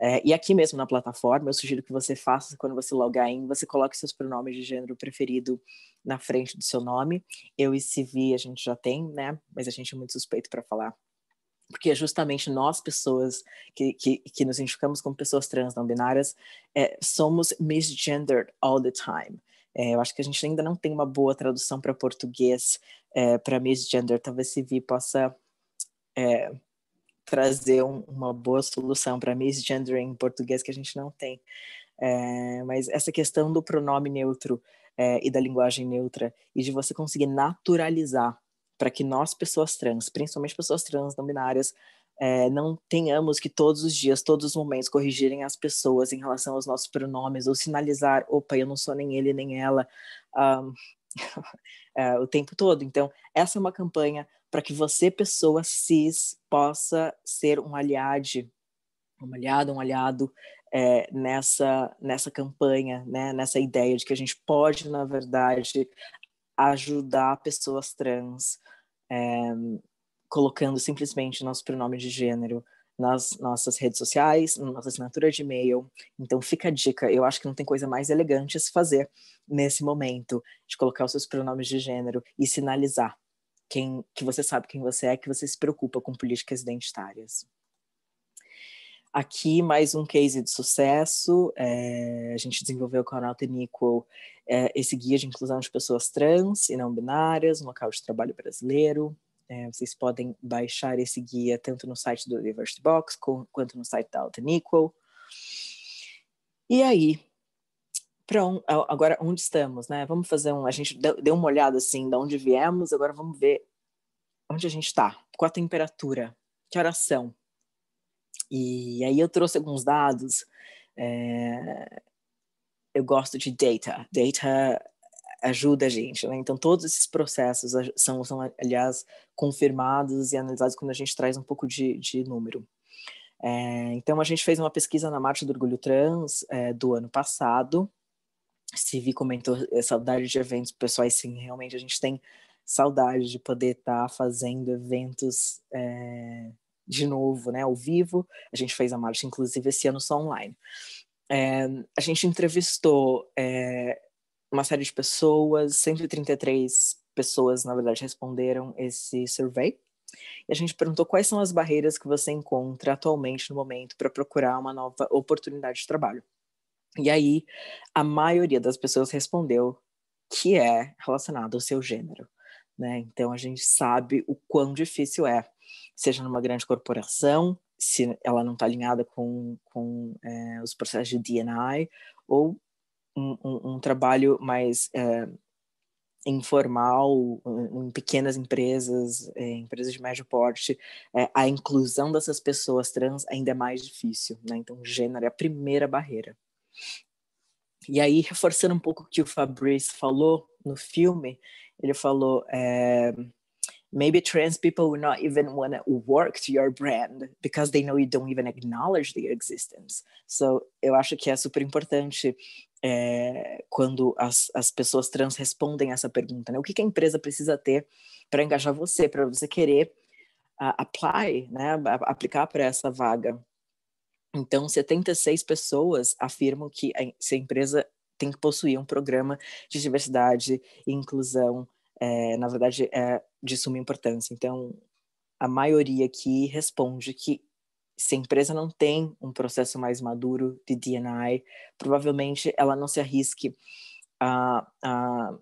É, e aqui mesmo na plataforma, eu sugiro que você faça quando você logar em, você coloque seus pronomes de gênero preferido na frente do seu nome. Eu e Civi a gente já tem, né? Mas a gente é muito suspeito para falar. Porque é justamente nós, pessoas que, que, que, nos identificamos como pessoas trans não binárias, é, somos misgendered all the time. É, eu acho que a gente ainda não tem uma boa tradução para português é, para misgender. Talvez vi possa é, trazer um, uma boa solução para gender em português que a gente não tem. É, mas essa questão do pronome neutro é, e da linguagem neutra e de você conseguir naturalizar para que nós, pessoas trans, principalmente pessoas trans não binárias, é, não tenhamos que todos os dias, todos os momentos, corrigirem as pessoas em relação aos nossos pronomes ou sinalizar, opa, eu não sou nem ele nem ela, um, é, eh, o tempo todo. Então, essa é uma campanha para que você, pessoa cis, possa ser um aliado, um aliado, um aliado é, nessa, nessa campanha, né? nessa ideia de que a gente pode, na verdade, ajudar pessoas trans colocando simplesmente nosso pronome de gênero nas nossas redes sociais, na nossa assinatura de e-mail. Então fica a dica, eu acho que não tem coisa mais elegante a se fazer nesse momento de colocar os seus pronomes de gênero e sinalizar quem que você sabe quem você é, que você se preocupa com políticas identitárias. Aqui mais um case de sucesso. É, a gente desenvolveu com a Nauta Equal é, esse guia de inclusão de pessoas trans e não binárias no local de trabalho brasileiro. É, vocês podem baixar esse guia tanto no site do Diversity Box com, quanto no site da Alta Equal. E aí, pronto agora onde estamos, né? Vamos fazer um. A gente deu uma olhada assim, de onde viemos, agora vamos ver onde a gente está, qual a temperatura, que horas são. E aí eu trouxe alguns dados. É, eu gosto de data. Data ajuda a gente, né? Então todos esses processos são, são aliás confirmados e analisados quando a gente traz um pouco de, de número. É, então a gente fez uma pesquisa na Marcha do Orgulho Trans é, do ano passado. Stevie comentou é, saudade de eventos pessoais, sim, realmente a gente tem saudade de poder estar tá fazendo eventos é, de novo, né, ao vivo. A gente fez a marcha, inclusive, esse ano só online. É, a gente entrevistou é, uma série de pessoas, 133 pessoas, na verdade, responderam esse survey. E a gente perguntou quais são as barreiras que você encontra atualmente no momento para procurar uma nova oportunidade de trabalho. E aí, a maioria das pessoas respondeu que é relacionado ao seu gênero. Né? Então, a gente sabe o quão difícil é, seja numa grande corporação, se ela não está alinhada com, com é, os processos de DNI, ou um, um, trabalho mais é, informal, em pequenas empresas, em eh, empresas de médio porte, é, a inclusão dessas pessoas trans ainda é mais difícil, né? Então, gênero é a primeira barreira. E aí, reforçando um pouco o que o Fabrice falou no filme, ele falou. É, maybe trans people will not even want to work to your brand because they know you don't even acknowledge their existence. So eu acho que é super importante é, quando as, as pessoas trans respondem essa pergunta, né? O que, que a empresa precisa ter para engajar você, para você querer uh, apply, né? Aplicar para essa vaga. Então, 76 pessoas afirmam que a, se a empresa tem que possuir um programa de diversidade e inclusão, é, na verdade, é de suma importância. Então, a maioria aqui responde que se a empresa não tem um processo mais maduro de D&I, provavelmente ela não se arrisque a, a,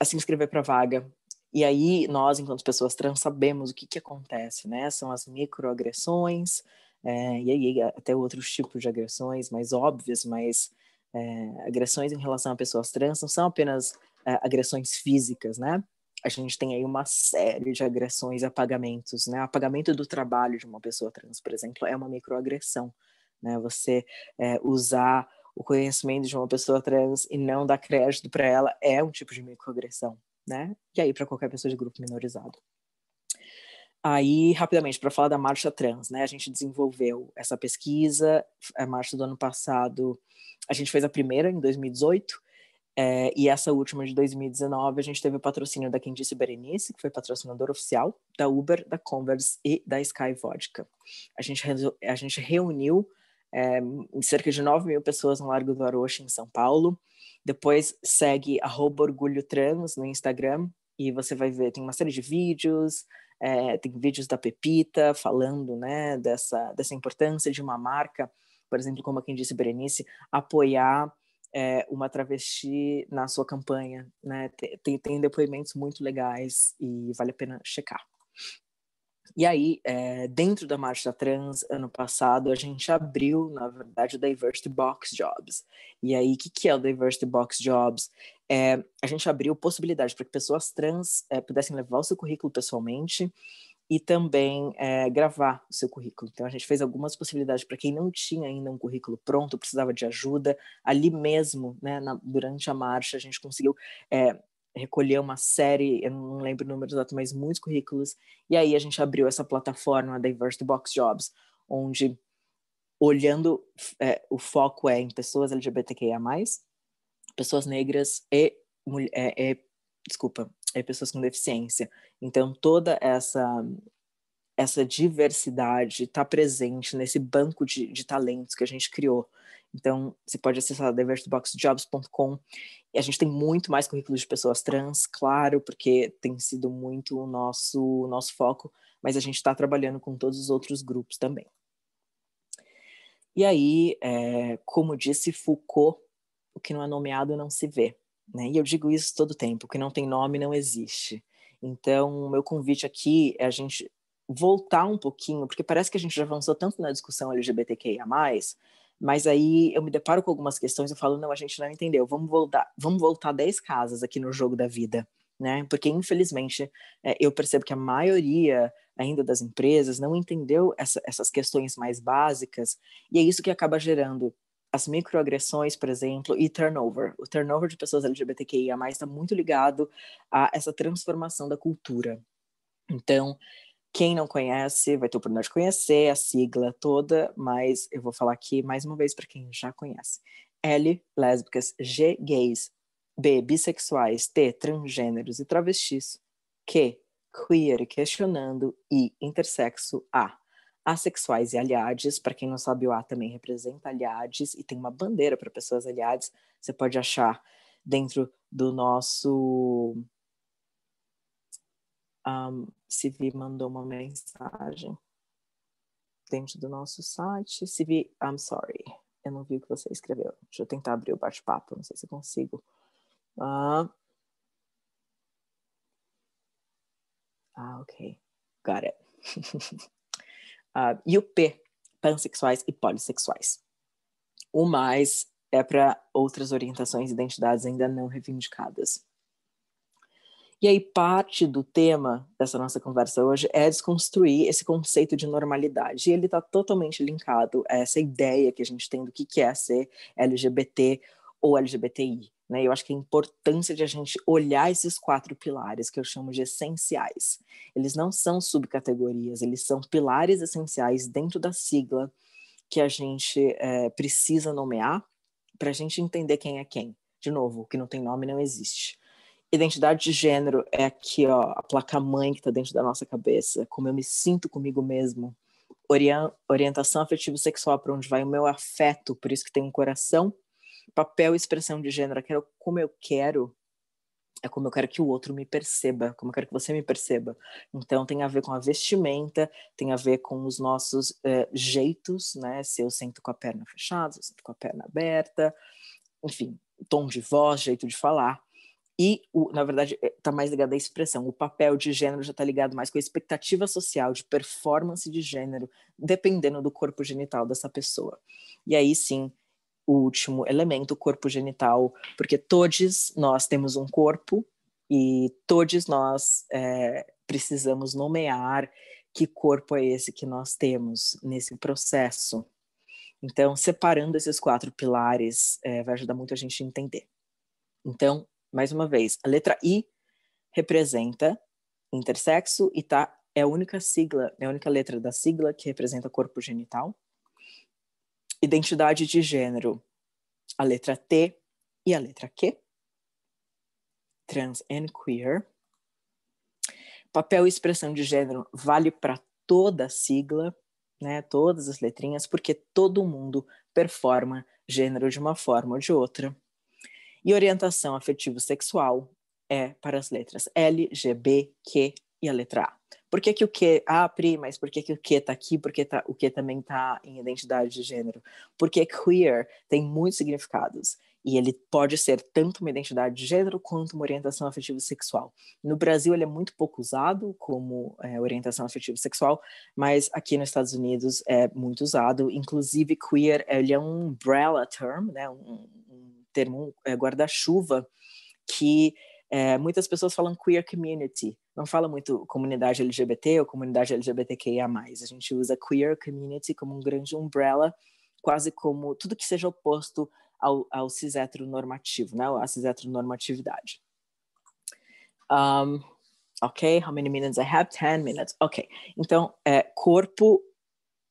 a se inscrever para vaga. E aí nós, enquanto pessoas trans, sabemos o que, que acontece, né? São as microagressões, é, e aí até outros tipos de agressões mais óbvias, mas é, agressões em relação a pessoas trans não são apenas é, agressões físicas, né? a gente tem aí uma série de agressões a pagamentos, né? Apagamento do trabalho de uma pessoa trans, por exemplo, é uma microagressão, né? Você é, usar o conhecimento de uma pessoa trans e não dar crédito para ela é um tipo de microagressão, né? E aí para qualquer pessoa de grupo minorizado. Aí, rapidamente, para falar da marcha trans, né? A gente desenvolveu essa pesquisa, a é, marcha do ano passado, a gente fez a primeira em 2018, é, e essa última de 2019, a gente teve o patrocínio da Candice Berenice, que foi patrocinador oficial, da Uber, da Converse e da Sky Vodka. A gente, a gente reuniu é, cerca de 9 mil pessoas no Largo do Arocha, em São Paulo. Depois segue orgulhotrans no Instagram e você vai ver, tem uma série de vídeos, é, tem vídeos da Pepita falando né, dessa, dessa importância de uma marca, por exemplo, como a disse Berenice, apoiar é, uma travesti na sua campanha. Né? Tem, tem depoimentos muito legais e vale a pena checar. E aí, é, dentro da Marcha Trans, ano passado, a gente abriu, na verdade, o Diversity Box Jobs. E aí, o que, que é o Diversity Box Jobs? É, a gente abriu possibilidade para que pessoas trans é, pudessem levar o seu currículo pessoalmente e também é, gravar o seu currículo. Então, a gente fez algumas possibilidades para quem não tinha ainda um currículo pronto, precisava de ajuda. Ali mesmo, né, na, durante a marcha, a gente conseguiu é, recolher uma série, eu não lembro o número exato, mas muitos currículos. E aí a gente abriu essa plataforma, a Diversity Box Jobs, onde, olhando, é, o foco é em pessoas LGBTQIA+, pessoas negras e... É, desculpa, é, pessoas com deficiência. Então, toda essa essa diversidade está presente nesse banco de, de, talentos que a gente criou. Então, você pode acessar diversityboxjobs.com e a gente tem muito mais currículos de pessoas trans, claro, porque tem sido muito o nosso, nosso foco, mas a gente está trabalhando com todos os outros grupos também. E aí, é, como disse Foucault, o que não é nomeado não se vê. Né? E eu digo isso todo tempo, que não tem nome não existe. Então, o meu convite aqui é a gente voltar um pouquinho, porque parece que a gente já avançou tanto na discussão LGBTQIA+, mas aí eu me deparo com algumas questões e falo, não, a gente não entendeu, vamos voltar, vamos voltar 10 casas aqui no jogo da vida, né? Porque, infelizmente, é, eu percebo que a maioria ainda das empresas não entendeu essa, essas questões mais básicas, e é isso que acaba gerando as microagressões, por exemplo, e turnover. O turnover de pessoas LGBTQIA+, está muito ligado a essa transformação da cultura. Então, quem não conhece, vai ter o prazer de conhecer a sigla toda, mas eu vou falar aqui mais uma vez para quem já conhece. L, lésbicas, G, gays, B, bissexuais, T, transgêneros e travestis, Q, queer, questionando e intersexo, A, assexuais e aliades. Para quem não sabe, o A também representa aliades e tem uma bandeira para pessoas aliades. Você pode achar dentro do nosso. Um, Civi mandou uma mensagem dentro do nosso site. Civi, I'm sorry, eu não vi o que você escreveu. Deixa eu tentar abrir o bate-papo, não sei se eu consigo. Uh... Ah, ok, got it. uh, e o P, pansexuais e polissexuais. O mais é para outras orientações e identidades ainda não reivindicadas. E aí, parte do tema dessa nossa conversa hoje é desconstruir esse conceito de normalidade. E ele está totalmente linkado a essa ideia que a gente tem do que é ser LGBT ou LGBTI. Né? Eu acho que a importância de a gente olhar esses quatro pilares que eu chamo de essenciais. Eles não são subcategorias, eles são pilares essenciais dentro da sigla que a gente é, precisa nomear para a gente entender quem é quem. De novo, o que não tem nome não existe. Identidade de gênero é aqui, ó, a placa-mãe que está dentro da nossa cabeça, como eu me sinto comigo mesmo, orientação afetivo sexual para onde vai o meu afeto, por isso que tem um coração papel e expressão de gênero, que como eu quero, é como eu quero que o outro me perceba, como eu quero que você me perceba. Então tem a ver com a vestimenta, tem a ver com os nossos é, jeitos, né? Se eu sento com a perna fechada, se eu sento com a perna aberta, enfim, tom de voz, jeito de falar. E, o, na verdade, está eh, mais ligado à expressão. O papel de gênero já está ligado mais com a expectativa social de performance de gênero, dependendo do corpo genital dessa pessoa. E aí sim, o último elemento, o corpo genital, porque todos nós temos um corpo e todos nós é, precisamos nomear que corpo é esse que nós temos nesse processo. Então, separando esses quatro pilares é, vai ajudar muito a gente a entender. Então, mais uma vez, a letra I representa intersexo e tá, é a única sigla, é a única letra da sigla que representa corpo genital identidade de gênero, a letra T e a letra Q, trans and queer. Papel e expressão de gênero vale para toda a sigla, né, todas as letrinhas, porque todo mundo performa gênero de uma forma ou de outra. E orientação afetivo-sexual é para as letras L, G, B, Q e a letra A por que, que o que, ah, Pri, mas por que, que o tá que tá aqui, porque tá, o que também tá em identidade de gênero? Porque queer tem muitos significados. E ele pode ser tanto uma identidade de gênero quanto uma orientação afetiva sexual. No Brasil, ele é muito pouco usado como é, orientação afetiva sexual, mas aqui nos Estados Unidos é muito usado. Inclusive, queer ele é um umbrella term, né? um, um termo é, guarda-chuva, que é, muitas pessoas falam queer community, não fala muito comunidade LGBT ou comunidade LGBTQIA+. A gente usa queer community como um grande umbrella, quase como tudo que seja oposto ao, ao cis normativo, né? A cis normatividade. Um, ok, how many minutes I have? ten minutes. Ok, então, é, corpo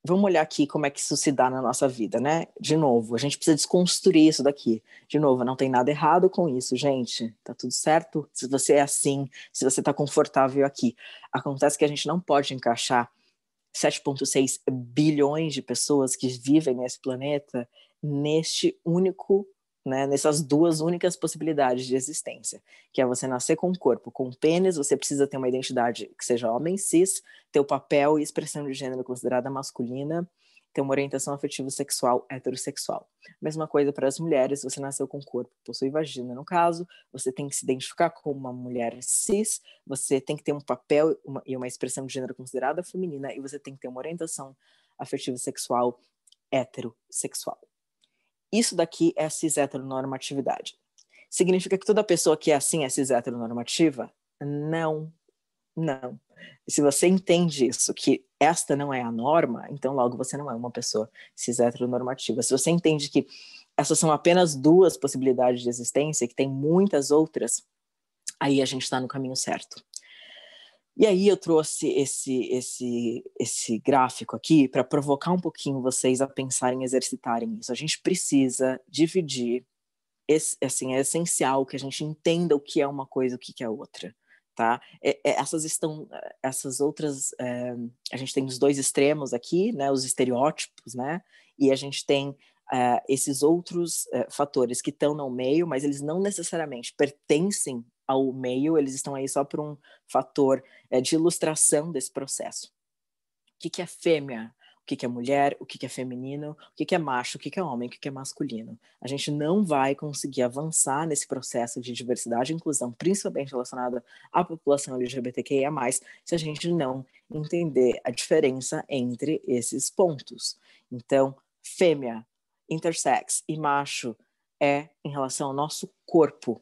vamos olhar aqui como é que isso se dá na nossa vida, né? De novo, a gente precisa desconstruir isso daqui. De novo, não tem nada errado com isso, gente. Tá tudo certo? Se você é assim, se você tá confortável aqui. Acontece que a gente não pode encaixar 7,6 bilhões de pessoas que vivem nesse planeta neste único né, nessas duas únicas possibilidades de existência, que é você nascer com um corpo, com um pênis, você precisa ter uma identidade que seja homem cis, ter o papel e expressão de gênero considerada masculina, ter uma orientação afetivo sexual heterossexual. Mesma coisa para as mulheres, você nasceu com um corpo, possui vagina no caso, você tem que se identificar como uma mulher cis, você tem que ter um papel uma, e uma expressão de gênero considerada feminina e você tem que ter uma orientação afetivo sexual heterossexual. Isso daqui é cis heteronormatividade. Significa que toda pessoa que é assim é cis heteronormativa? Não, não. Se você entende isso, que esta não é a norma, então logo você não é uma pessoa cis heteronormativa. Se você entende que essas são apenas duas possibilidades de existência, que tem muitas outras, aí a gente está no caminho certo. E aí eu trouxe esse esse esse gráfico aqui para provocar um pouquinho vocês a pensarem, exercitarem isso. A gente precisa dividir, esse, assim é essencial que a gente entenda o que é uma coisa, o que é outra, tá? É, é, essas estão, essas outras, é, a gente tem os dois extremos aqui, né? Os estereótipos, né? E a gente tem eh, esses outros eh, fatores que estão no meio, mas eles não necessariamente pertencem ao meio, eles estão aí só por um fator é, de ilustração desse processo. O que, que é fêmea? O que, que é mulher? O que, que é feminino? O que, que é macho? O que, que é homem? O que, que é masculino? A gente não vai conseguir avançar nesse processo de diversidade e inclusão, principalmente relacionada à população LGBTQIA, se a gente não entender a diferença entre esses pontos. Então, fêmea, intersex e macho é em relação ao nosso corpo,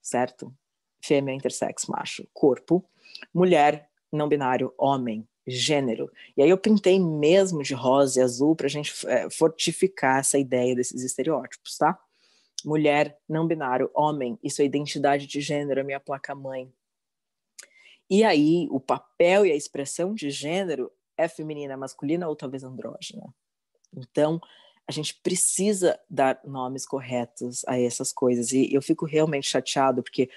certo? fêmea, intersexo, macho, corpo, mulher, não binário, homem, gênero. E aí eu pintei mesmo de rosa e azul para a gente é, fortificar essa ideia desses estereótipos, tá? Mulher, não binário, homem, isso é identidade de gênero, a minha placa-mãe. E aí o papel e a expressão de gênero é feminina, masculina ou talvez andrógena. Então, a gente precisa dar nomes corretos a essas coisas. E eu fico realmente chateado, porque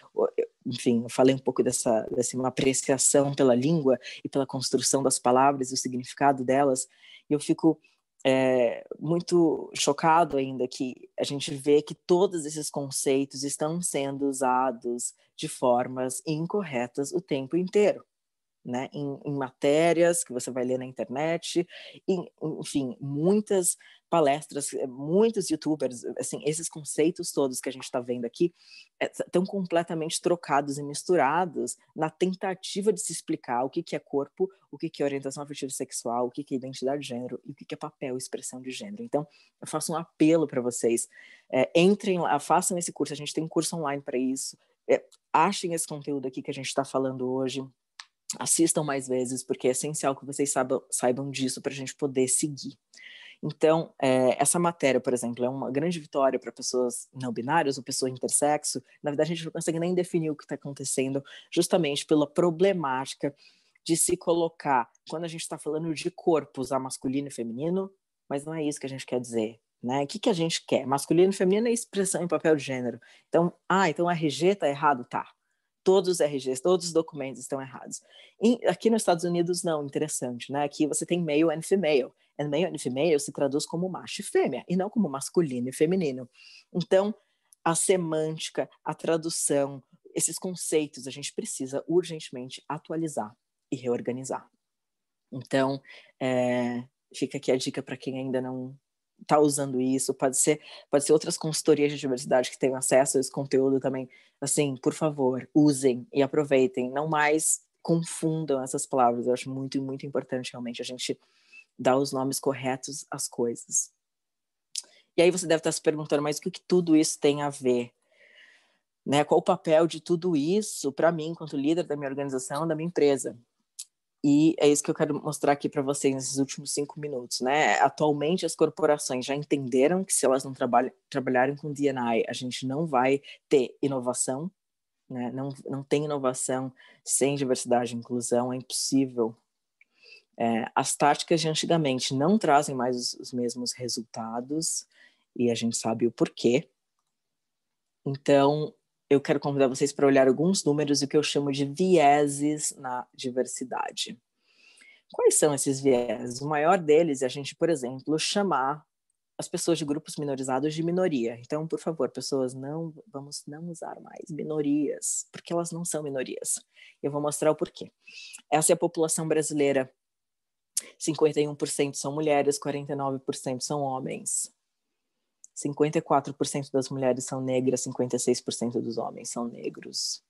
enfim, eu falei um pouco dessa, dessa uma apreciação pela língua e pela construção das palavras e o significado delas, e eu fico é, muito chocado ainda que a gente vê que todos esses conceitos estão sendo usados de formas incorretas o tempo inteiro. Né, em, em matérias que você vai ler na internet, em, enfim, muitas palestras, eh, muitos youtubers, eh, assim, esses conceitos todos que a gente está vendo aqui estão eh, completamente trocados e misturados na tentativa de se explicar o que, que é corpo, o que, que é orientação afetiva sexual, o que, que é identidade de gênero e o que, que é papel, expressão de gênero. Então, eu faço um apelo para vocês, é, entrem lá, façam esse curso, a gente tem um curso online para isso, é, achem esse conteúdo aqui que a gente está falando hoje, assistam mais vezes, porque é essencial que vocês saibam, saibam disso para a gente poder seguir. Então, é, essa matéria, por exemplo, é uma grande vitória para pessoas não binárias ou pessoas intersexo. Na verdade, a gente não consegue nem definir o que está acontecendo, justamente pela problemática de se colocar quando a gente está falando de corpos a masculino e feminino, mas não é isso que a gente quer dizer. Né? O que, que a gente quer? Masculino e feminino é expressão em papel de gênero. Então, ah, então a RG está errado? Tá todos os RGs, todos os documentos estão errados. E aqui nos Estados Unidos, não, interessante, né? Aqui você tem male and female. And male and female se traduz como macho e fêmea, e não como masculino e feminino. Então, a semântica, a tradução, esses conceitos a gente precisa urgentemente atualizar e reorganizar. Então, é, fica aqui a dica para quem ainda não, está usando isso, pode ser, pode ser outras consultorias de diversidade que tenham acesso a esse conteúdo também. Assim, por favor, usem e aproveitem, não mais confundam essas palavras. Eu acho muito, muito importante realmente a gente dar os nomes corretos às coisas. E aí você deve estar se perguntando, mas o que, que tudo isso tem a ver? Né? Qual o papel de tudo isso para mim, enquanto líder da minha organização, da minha empresa? E é isso que eu quero mostrar aqui para vocês nesses últimos cinco minutos, né? Atualmente as corporações já entenderam que se elas não trabalha, trabalharem com D&I, a gente não vai ter inovação, né? Não, não tem inovação sem diversidade e inclusão, é impossível. É, as táticas de antigamente não trazem mais os, os mesmos resultados e a gente sabe o porquê. Então, eu quero convidar vocês para olhar alguns números do que eu chamo de vieses na diversidade. Quais são esses vieses? O maior deles é a gente, por exemplo, chamar as pessoas de grupos minorizados de minoria. Então, por favor, pessoas, não vamos não usar mais minorias, porque elas não são minorias. Eu vou mostrar o porquê. Essa é a população brasileira. 51% são mulheres, 49% são homens. 54% das mulheres são negras, 56% dos homens são negros.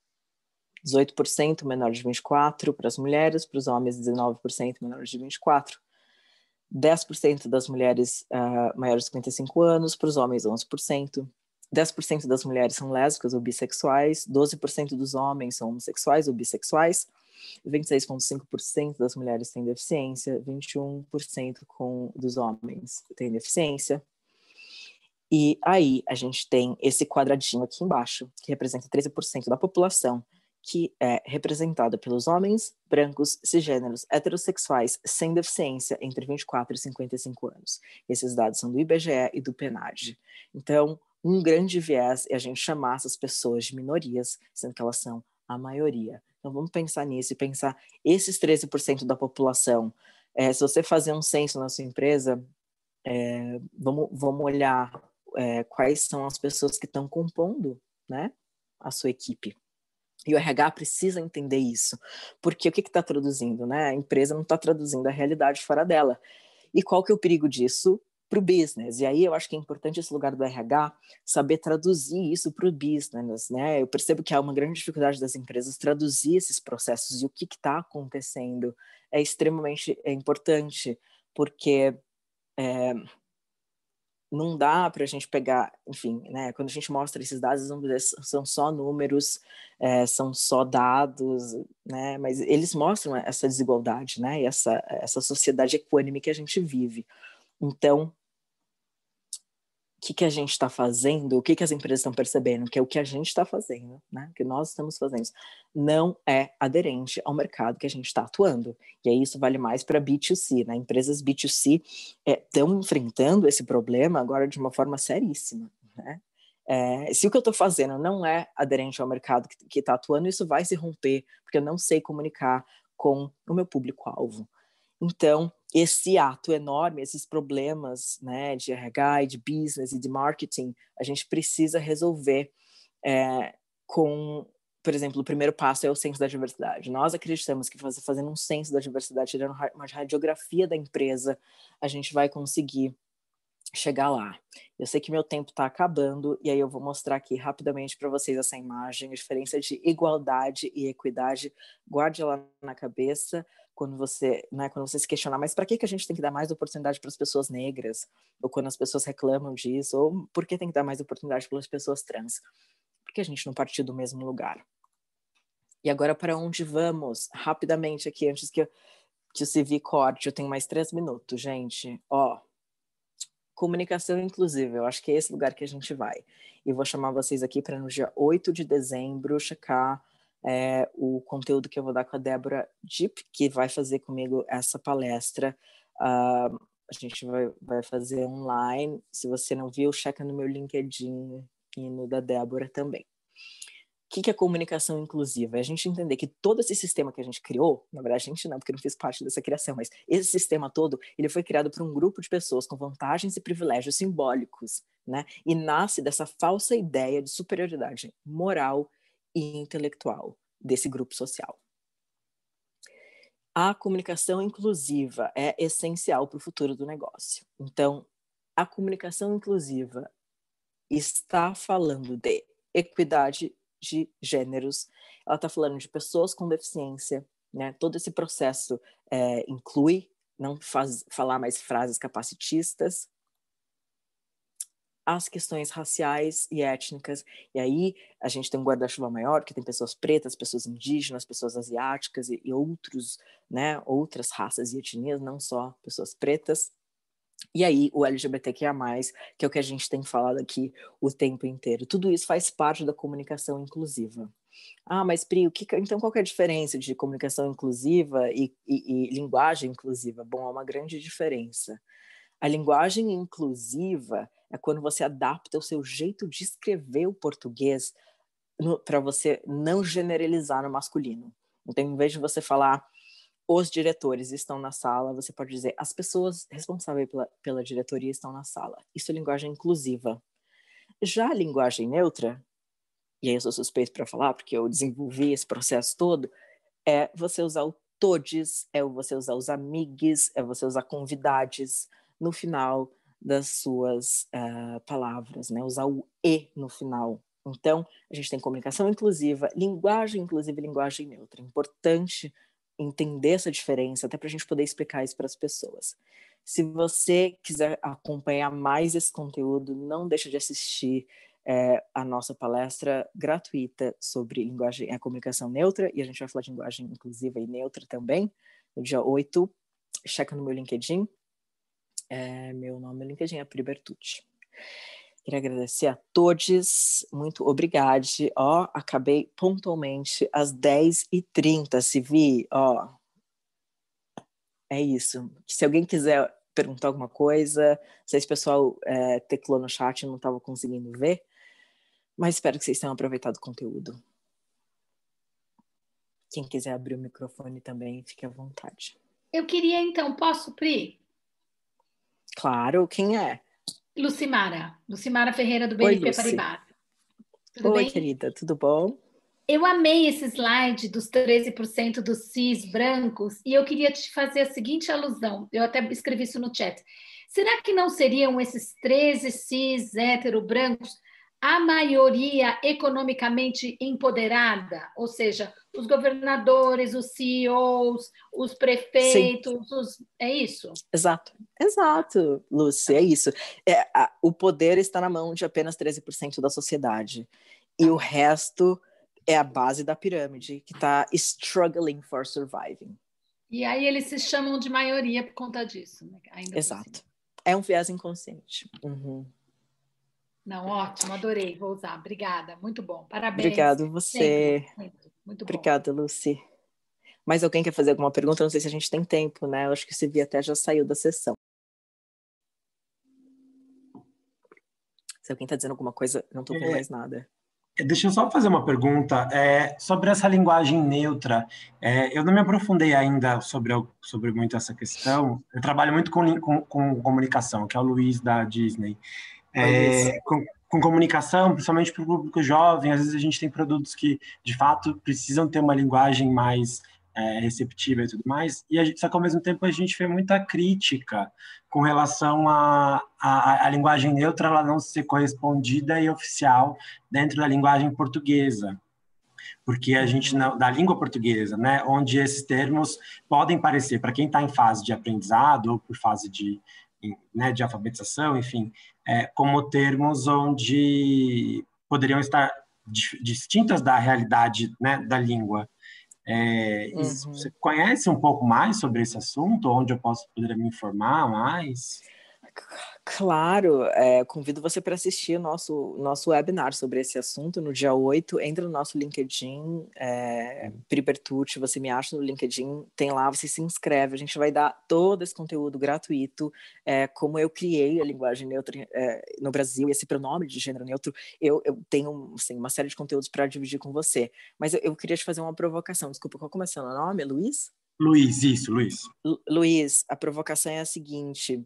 18% menores de 24 para as mulheres, para os homens 19% menores de 24. 10% das mulheres uh, maiores de 55 anos, para os homens 11%. 10% das mulheres são lésbicas ou bissexuais, 12% dos homens são homossexuais ou bissexuais, 26,5% das mulheres têm deficiência, 21% com, dos homens têm deficiência, e aí a gente tem esse quadradinho aqui embaixo, que representa 13% da população, que é representada pelos homens, brancos, cisgêneros, heterossexuais, sem deficiência, entre 24 e 55 anos. Esses dados são do IBGE e do PNAD. Então, um grande viés é a gente chamar essas pessoas de minorias, sendo que elas são a maioria. Então, vamos pensar nisso e pensar esses 13% da população. É, se você fazer um censo na sua empresa, é, vamos, vamos olhar é, quais são as pessoas que estão compondo né, a sua equipe. E o RH precisa entender isso, porque o que está traduzindo? Né? A empresa não está traduzindo a realidade fora dela. E qual que é o perigo disso para o business? E aí eu acho que é importante esse lugar do RH saber traduzir isso para o business. Né? Eu percebo que há uma grande dificuldade das empresas traduzir esses processos e o que está acontecendo é extremamente é importante, porque é, não dá para a gente pegar, enfim, né, quando a gente mostra esses dados, são só números, é, são só dados, né, mas eles mostram essa desigualdade, né, e essa, essa sociedade equânime que a gente vive. Então, que, que a gente está fazendo, o que, que as empresas estão percebendo, que é o que a gente está fazendo, né? que nós estamos fazendo, não é aderente ao mercado que a gente está atuando. E aí isso vale mais para B2C. Né? Empresas B2C estão eh, é, enfrentando esse problema agora de uma forma seríssima. Né? É, se o que eu estou fazendo não é aderente ao mercado que está atuando, isso vai se romper, porque eu não sei comunicar com o meu público-alvo. Então, esse ato enorme, esses problemas né, de RH, de business e de marketing, a gente precisa resolver é, com, por exemplo, o primeiro passo é o censo da diversidade. Nós acreditamos que fazendo um censo da diversidade, tirando uma radiografia da empresa, a gente vai conseguir chegar lá. Eu sei que meu tempo está acabando e aí eu vou mostrar aqui rapidamente para vocês essa imagem, a diferença de igualdade e equidade. Guarde ela na cabeça, quando você, né, quando você se questionar, mas para que que a gente tem que dar mais oportunidade para as pessoas negras? Ou quando as pessoas reclamam disso, ou por que tem que dar mais oportunidade para as pessoas trans? Por que a gente não partiu do mesmo lugar? E agora para onde vamos? Rapidamente aqui, antes que eu, que o CV corte, eu tenho mais três minutos, gente. Ó, comunicação inclusiva, eu acho que é esse lugar que a gente vai. E vou chamar vocês aqui para no dia 8 de dezembro checar é, o conteúdo que eu vou dar com a Débora Deep, que vai fazer comigo essa palestra. Uh, a gente vai, vai fazer online. Se você não viu, checa no meu LinkedIn e no da Débora também. O que, que é comunicação inclusiva? É a gente entender que todo esse sistema que a gente criou, na verdade a gente não, porque eu não fiz parte dessa criação, mas esse sistema todo, ele foi criado por um grupo de pessoas com vantagens e privilégios simbólicos, né? E nasce dessa falsa ideia de superioridade moral, e intelectual desse grupo social. A comunicação inclusiva é essencial para o futuro do negócio. Então, a comunicação inclusiva está falando de equidade de gêneros, ela está falando de pessoas com deficiência, né? Todo esse processo é, inclui não faz, falar mais frases capacitistas, as questões raciais e étnicas. E aí a gente tem um guarda-chuva maior, que tem pessoas pretas, pessoas indígenas, pessoas asiáticas e, e outros, né, outras raças e etnias, não só pessoas pretas. E aí o LGBTQIA+, que é o que a gente tem falado aqui o tempo inteiro. Tudo isso faz parte da comunicação inclusiva. Ah, mas Pri, o que, então qual é a diferença de comunicação inclusiva e, e, e linguagem inclusiva? Bom, há uma grande diferença. A linguagem inclusiva é quando você adapta o seu jeito de escrever o português para você não generalizar no masculino. Então, em vez de você falar os diretores estão na sala, você pode dizer as pessoas responsáveis pela, pela diretoria estão na sala. Isso é linguagem inclusiva. Já a linguagem neutra, e aí eu sou suspeito para falar porque eu desenvolvi esse processo todo, é você usar o todes, é você usar os amigues, é você usar convidades. No final, das suas uh, palavras, né? usar o E no final. Então, a gente tem comunicação inclusiva, linguagem inclusiva e linguagem neutra. Importante entender essa diferença, até para a gente poder explicar isso para as pessoas. Se você quiser acompanhar mais esse conteúdo, não deixa de assistir é, a nossa palestra gratuita sobre linguagem, a eh, comunicação neutra, e a gente vai falar de linguagem inclusiva e neutra também, no dia 8. Checa no meu LinkedIn, é, meu nome é LinkedIn, é Pri Bertucci. Queria agradecer a todos, muito obrigada. Ó, acabei pontualmente às 10h30, se vi, ó. É isso. Se alguém quiser perguntar alguma coisa, não sei se o pessoal é, teclou no chat, não estava conseguindo ver, mas espero que vocês tenham aproveitado o conteúdo. Quem quiser abrir o microfone também, fique à vontade. Eu queria então, posso, Pri? Claro, quem é? Lucimara, Lucimara Ferreira do BNP Oi, Paribas. Tudo Oi, bem? querida, tudo bom? Eu amei esse slide dos 13% dos cis brancos e eu queria te fazer a seguinte alusão. Eu até escrevi isso no chat. Será que não seriam esses 13 cis hétero brancos a maioria economicamente empoderada, ou seja, os governadores, os CEOs, os prefeitos, os... é isso? Exato, exato, Lúcia, é isso. É, a, o poder está na mão de apenas 13% da sociedade e o resto é a base da pirâmide que está struggling for surviving. E aí eles se chamam de maioria por conta disso. Né? Ainda exato, assim. é um viés inconsciente. Uhum. Não, ótimo, adorei, vou usar. Obrigada, muito bom. Parabéns. Obrigado você. Sempre, sempre. Muito Obrigada, Lucy. Mais alguém quer fazer alguma pergunta? Não sei se a gente tem tempo, né? Eu acho que o Sevi até já saiu da sessão. Se alguém está dizendo alguma coisa, não estou com é, mais nada. É, deixa eu só fazer uma pergunta é, sobre essa linguagem neutra. É, eu não me aprofundei ainda sobre, sobre muito essa questão. Eu trabalho muito com, com, com comunicação, que é o Luiz da Disney. É, com, com, comunicação, principalmente para o público jovem, às vezes a gente tem produtos que, de fato, precisam ter uma linguagem mais é, receptiva e tudo mais, e gente, só que ao mesmo tempo a gente vê muita crítica com relação à a, a, a, linguagem neutra ela não ser correspondida e oficial dentro da linguagem portuguesa porque a gente não, da língua portuguesa, né, onde esses termos podem parecer para quem está em fase de aprendizado ou por fase de, né, de alfabetização, enfim, é, como termos onde poderiam estar distintas da realidade né, da língua. É, uhum. Você conhece um pouco mais sobre esse assunto? Onde eu posso poder me informar mais? Claro, é, convido você para assistir nosso nosso webinar sobre esse assunto no dia 8. Entra no nosso LinkedIn, é, eh, Bertucci, hum. você me acha no LinkedIn, tem lá, você se inscreve. A gente vai dar todo esse conteúdo gratuito, é, como eu criei a linguagem neutra é, no Brasil, e esse pronome de gênero neutro. Eu, eu tenho assim, uma série de conteúdos para dividir com você. Mas eu, eu, queria te fazer uma provocação. Desculpa, qual é o nome? Luiz? Luiz, isso, Luiz. Lu, Luiz, a provocação é a seguinte.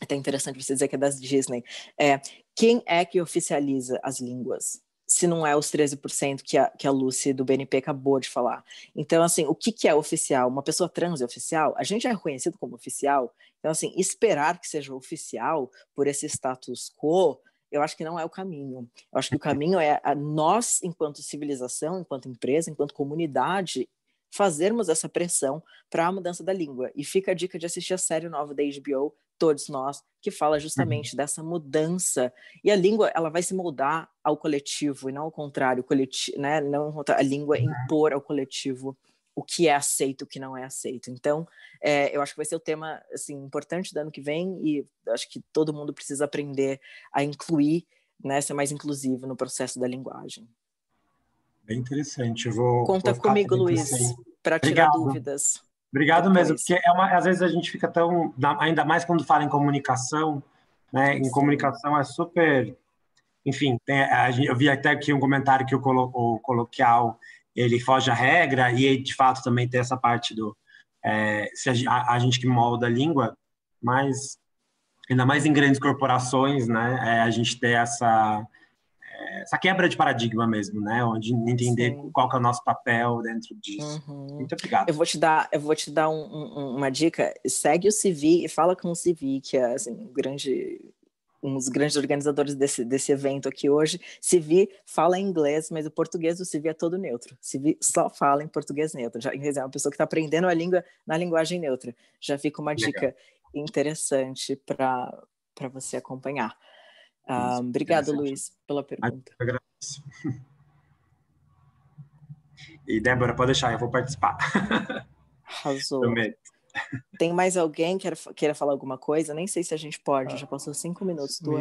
É até interessante você dizer que é das Disney, é, quem é que oficializa as línguas? Se não é os 13% que a, que a Lucy do BNP acabou de falar. Então, assim, o que, que é oficial? Uma pessoa trans é oficial? A gente é reconhecido como oficial? Então, assim, esperar que seja oficial por esse status quo, eu acho que não é o caminho. Eu acho que o caminho é nós, enquanto civilização, enquanto empresa, enquanto comunidade, fazermos essa pressão para a mudança da língua. E fica a dica de assistir a série nova da HBO todos nós, que fala uhum. justamente uhum. dessa mudança. E a língua, ela vai se moldar ao coletivo, e não ao contrário, coletivo, né? não a língua uhum. impor ao coletivo o que é aceito, o que não é aceito. Então, é, eu acho que vai ser o tema assim, importante do ano que vem, e acho que todo mundo precisa aprender a incluir, né? ser mais inclusivo no processo da linguagem. Bem interessante, eu vou. Conta vou comigo, Luiz, para tirar dúvidas. Obrigado mesmo, é porque é uma, às vezes a gente fica tão. Ainda mais quando fala em comunicação, né? Em comunicação é super. Enfim, tem, a, eu vi até aqui um comentário que o, colo, o coloquial ele foge à regra, e de fato também tem essa parte do. É, a, a, gente que molda a língua, mas ainda mais em grandes corporações, né? É, a gente tem essa essa quebra de paradigma mesmo, né? Onde entender Sim. qual que é o nosso papel dentro disso. Uhum. Muito obrigado. Eu vou te dar, eu vou te dar um, um, uma dica. Segue o Civi e fala com o Civi, que é assim, um grande um dos grandes organizadores desse, desse evento aqui hoje, Civi fala inglês, mas o português do Civi é todo neutro. Civi só fala em português neutro. Já, é uma pessoa que está aprendendo a língua na linguagem neutra. Já fica uma Legal. dica interessante para você acompanhar. Ah, obrigado, Luiz, pela pergunta. Ah, eu agradeço. E Débora, pode deixar, eu vou participar. Arrasou. Tem mais alguém que queira, queira falar alguma coisa? Nem sei se a gente pode, ah. já passou cinco minutos do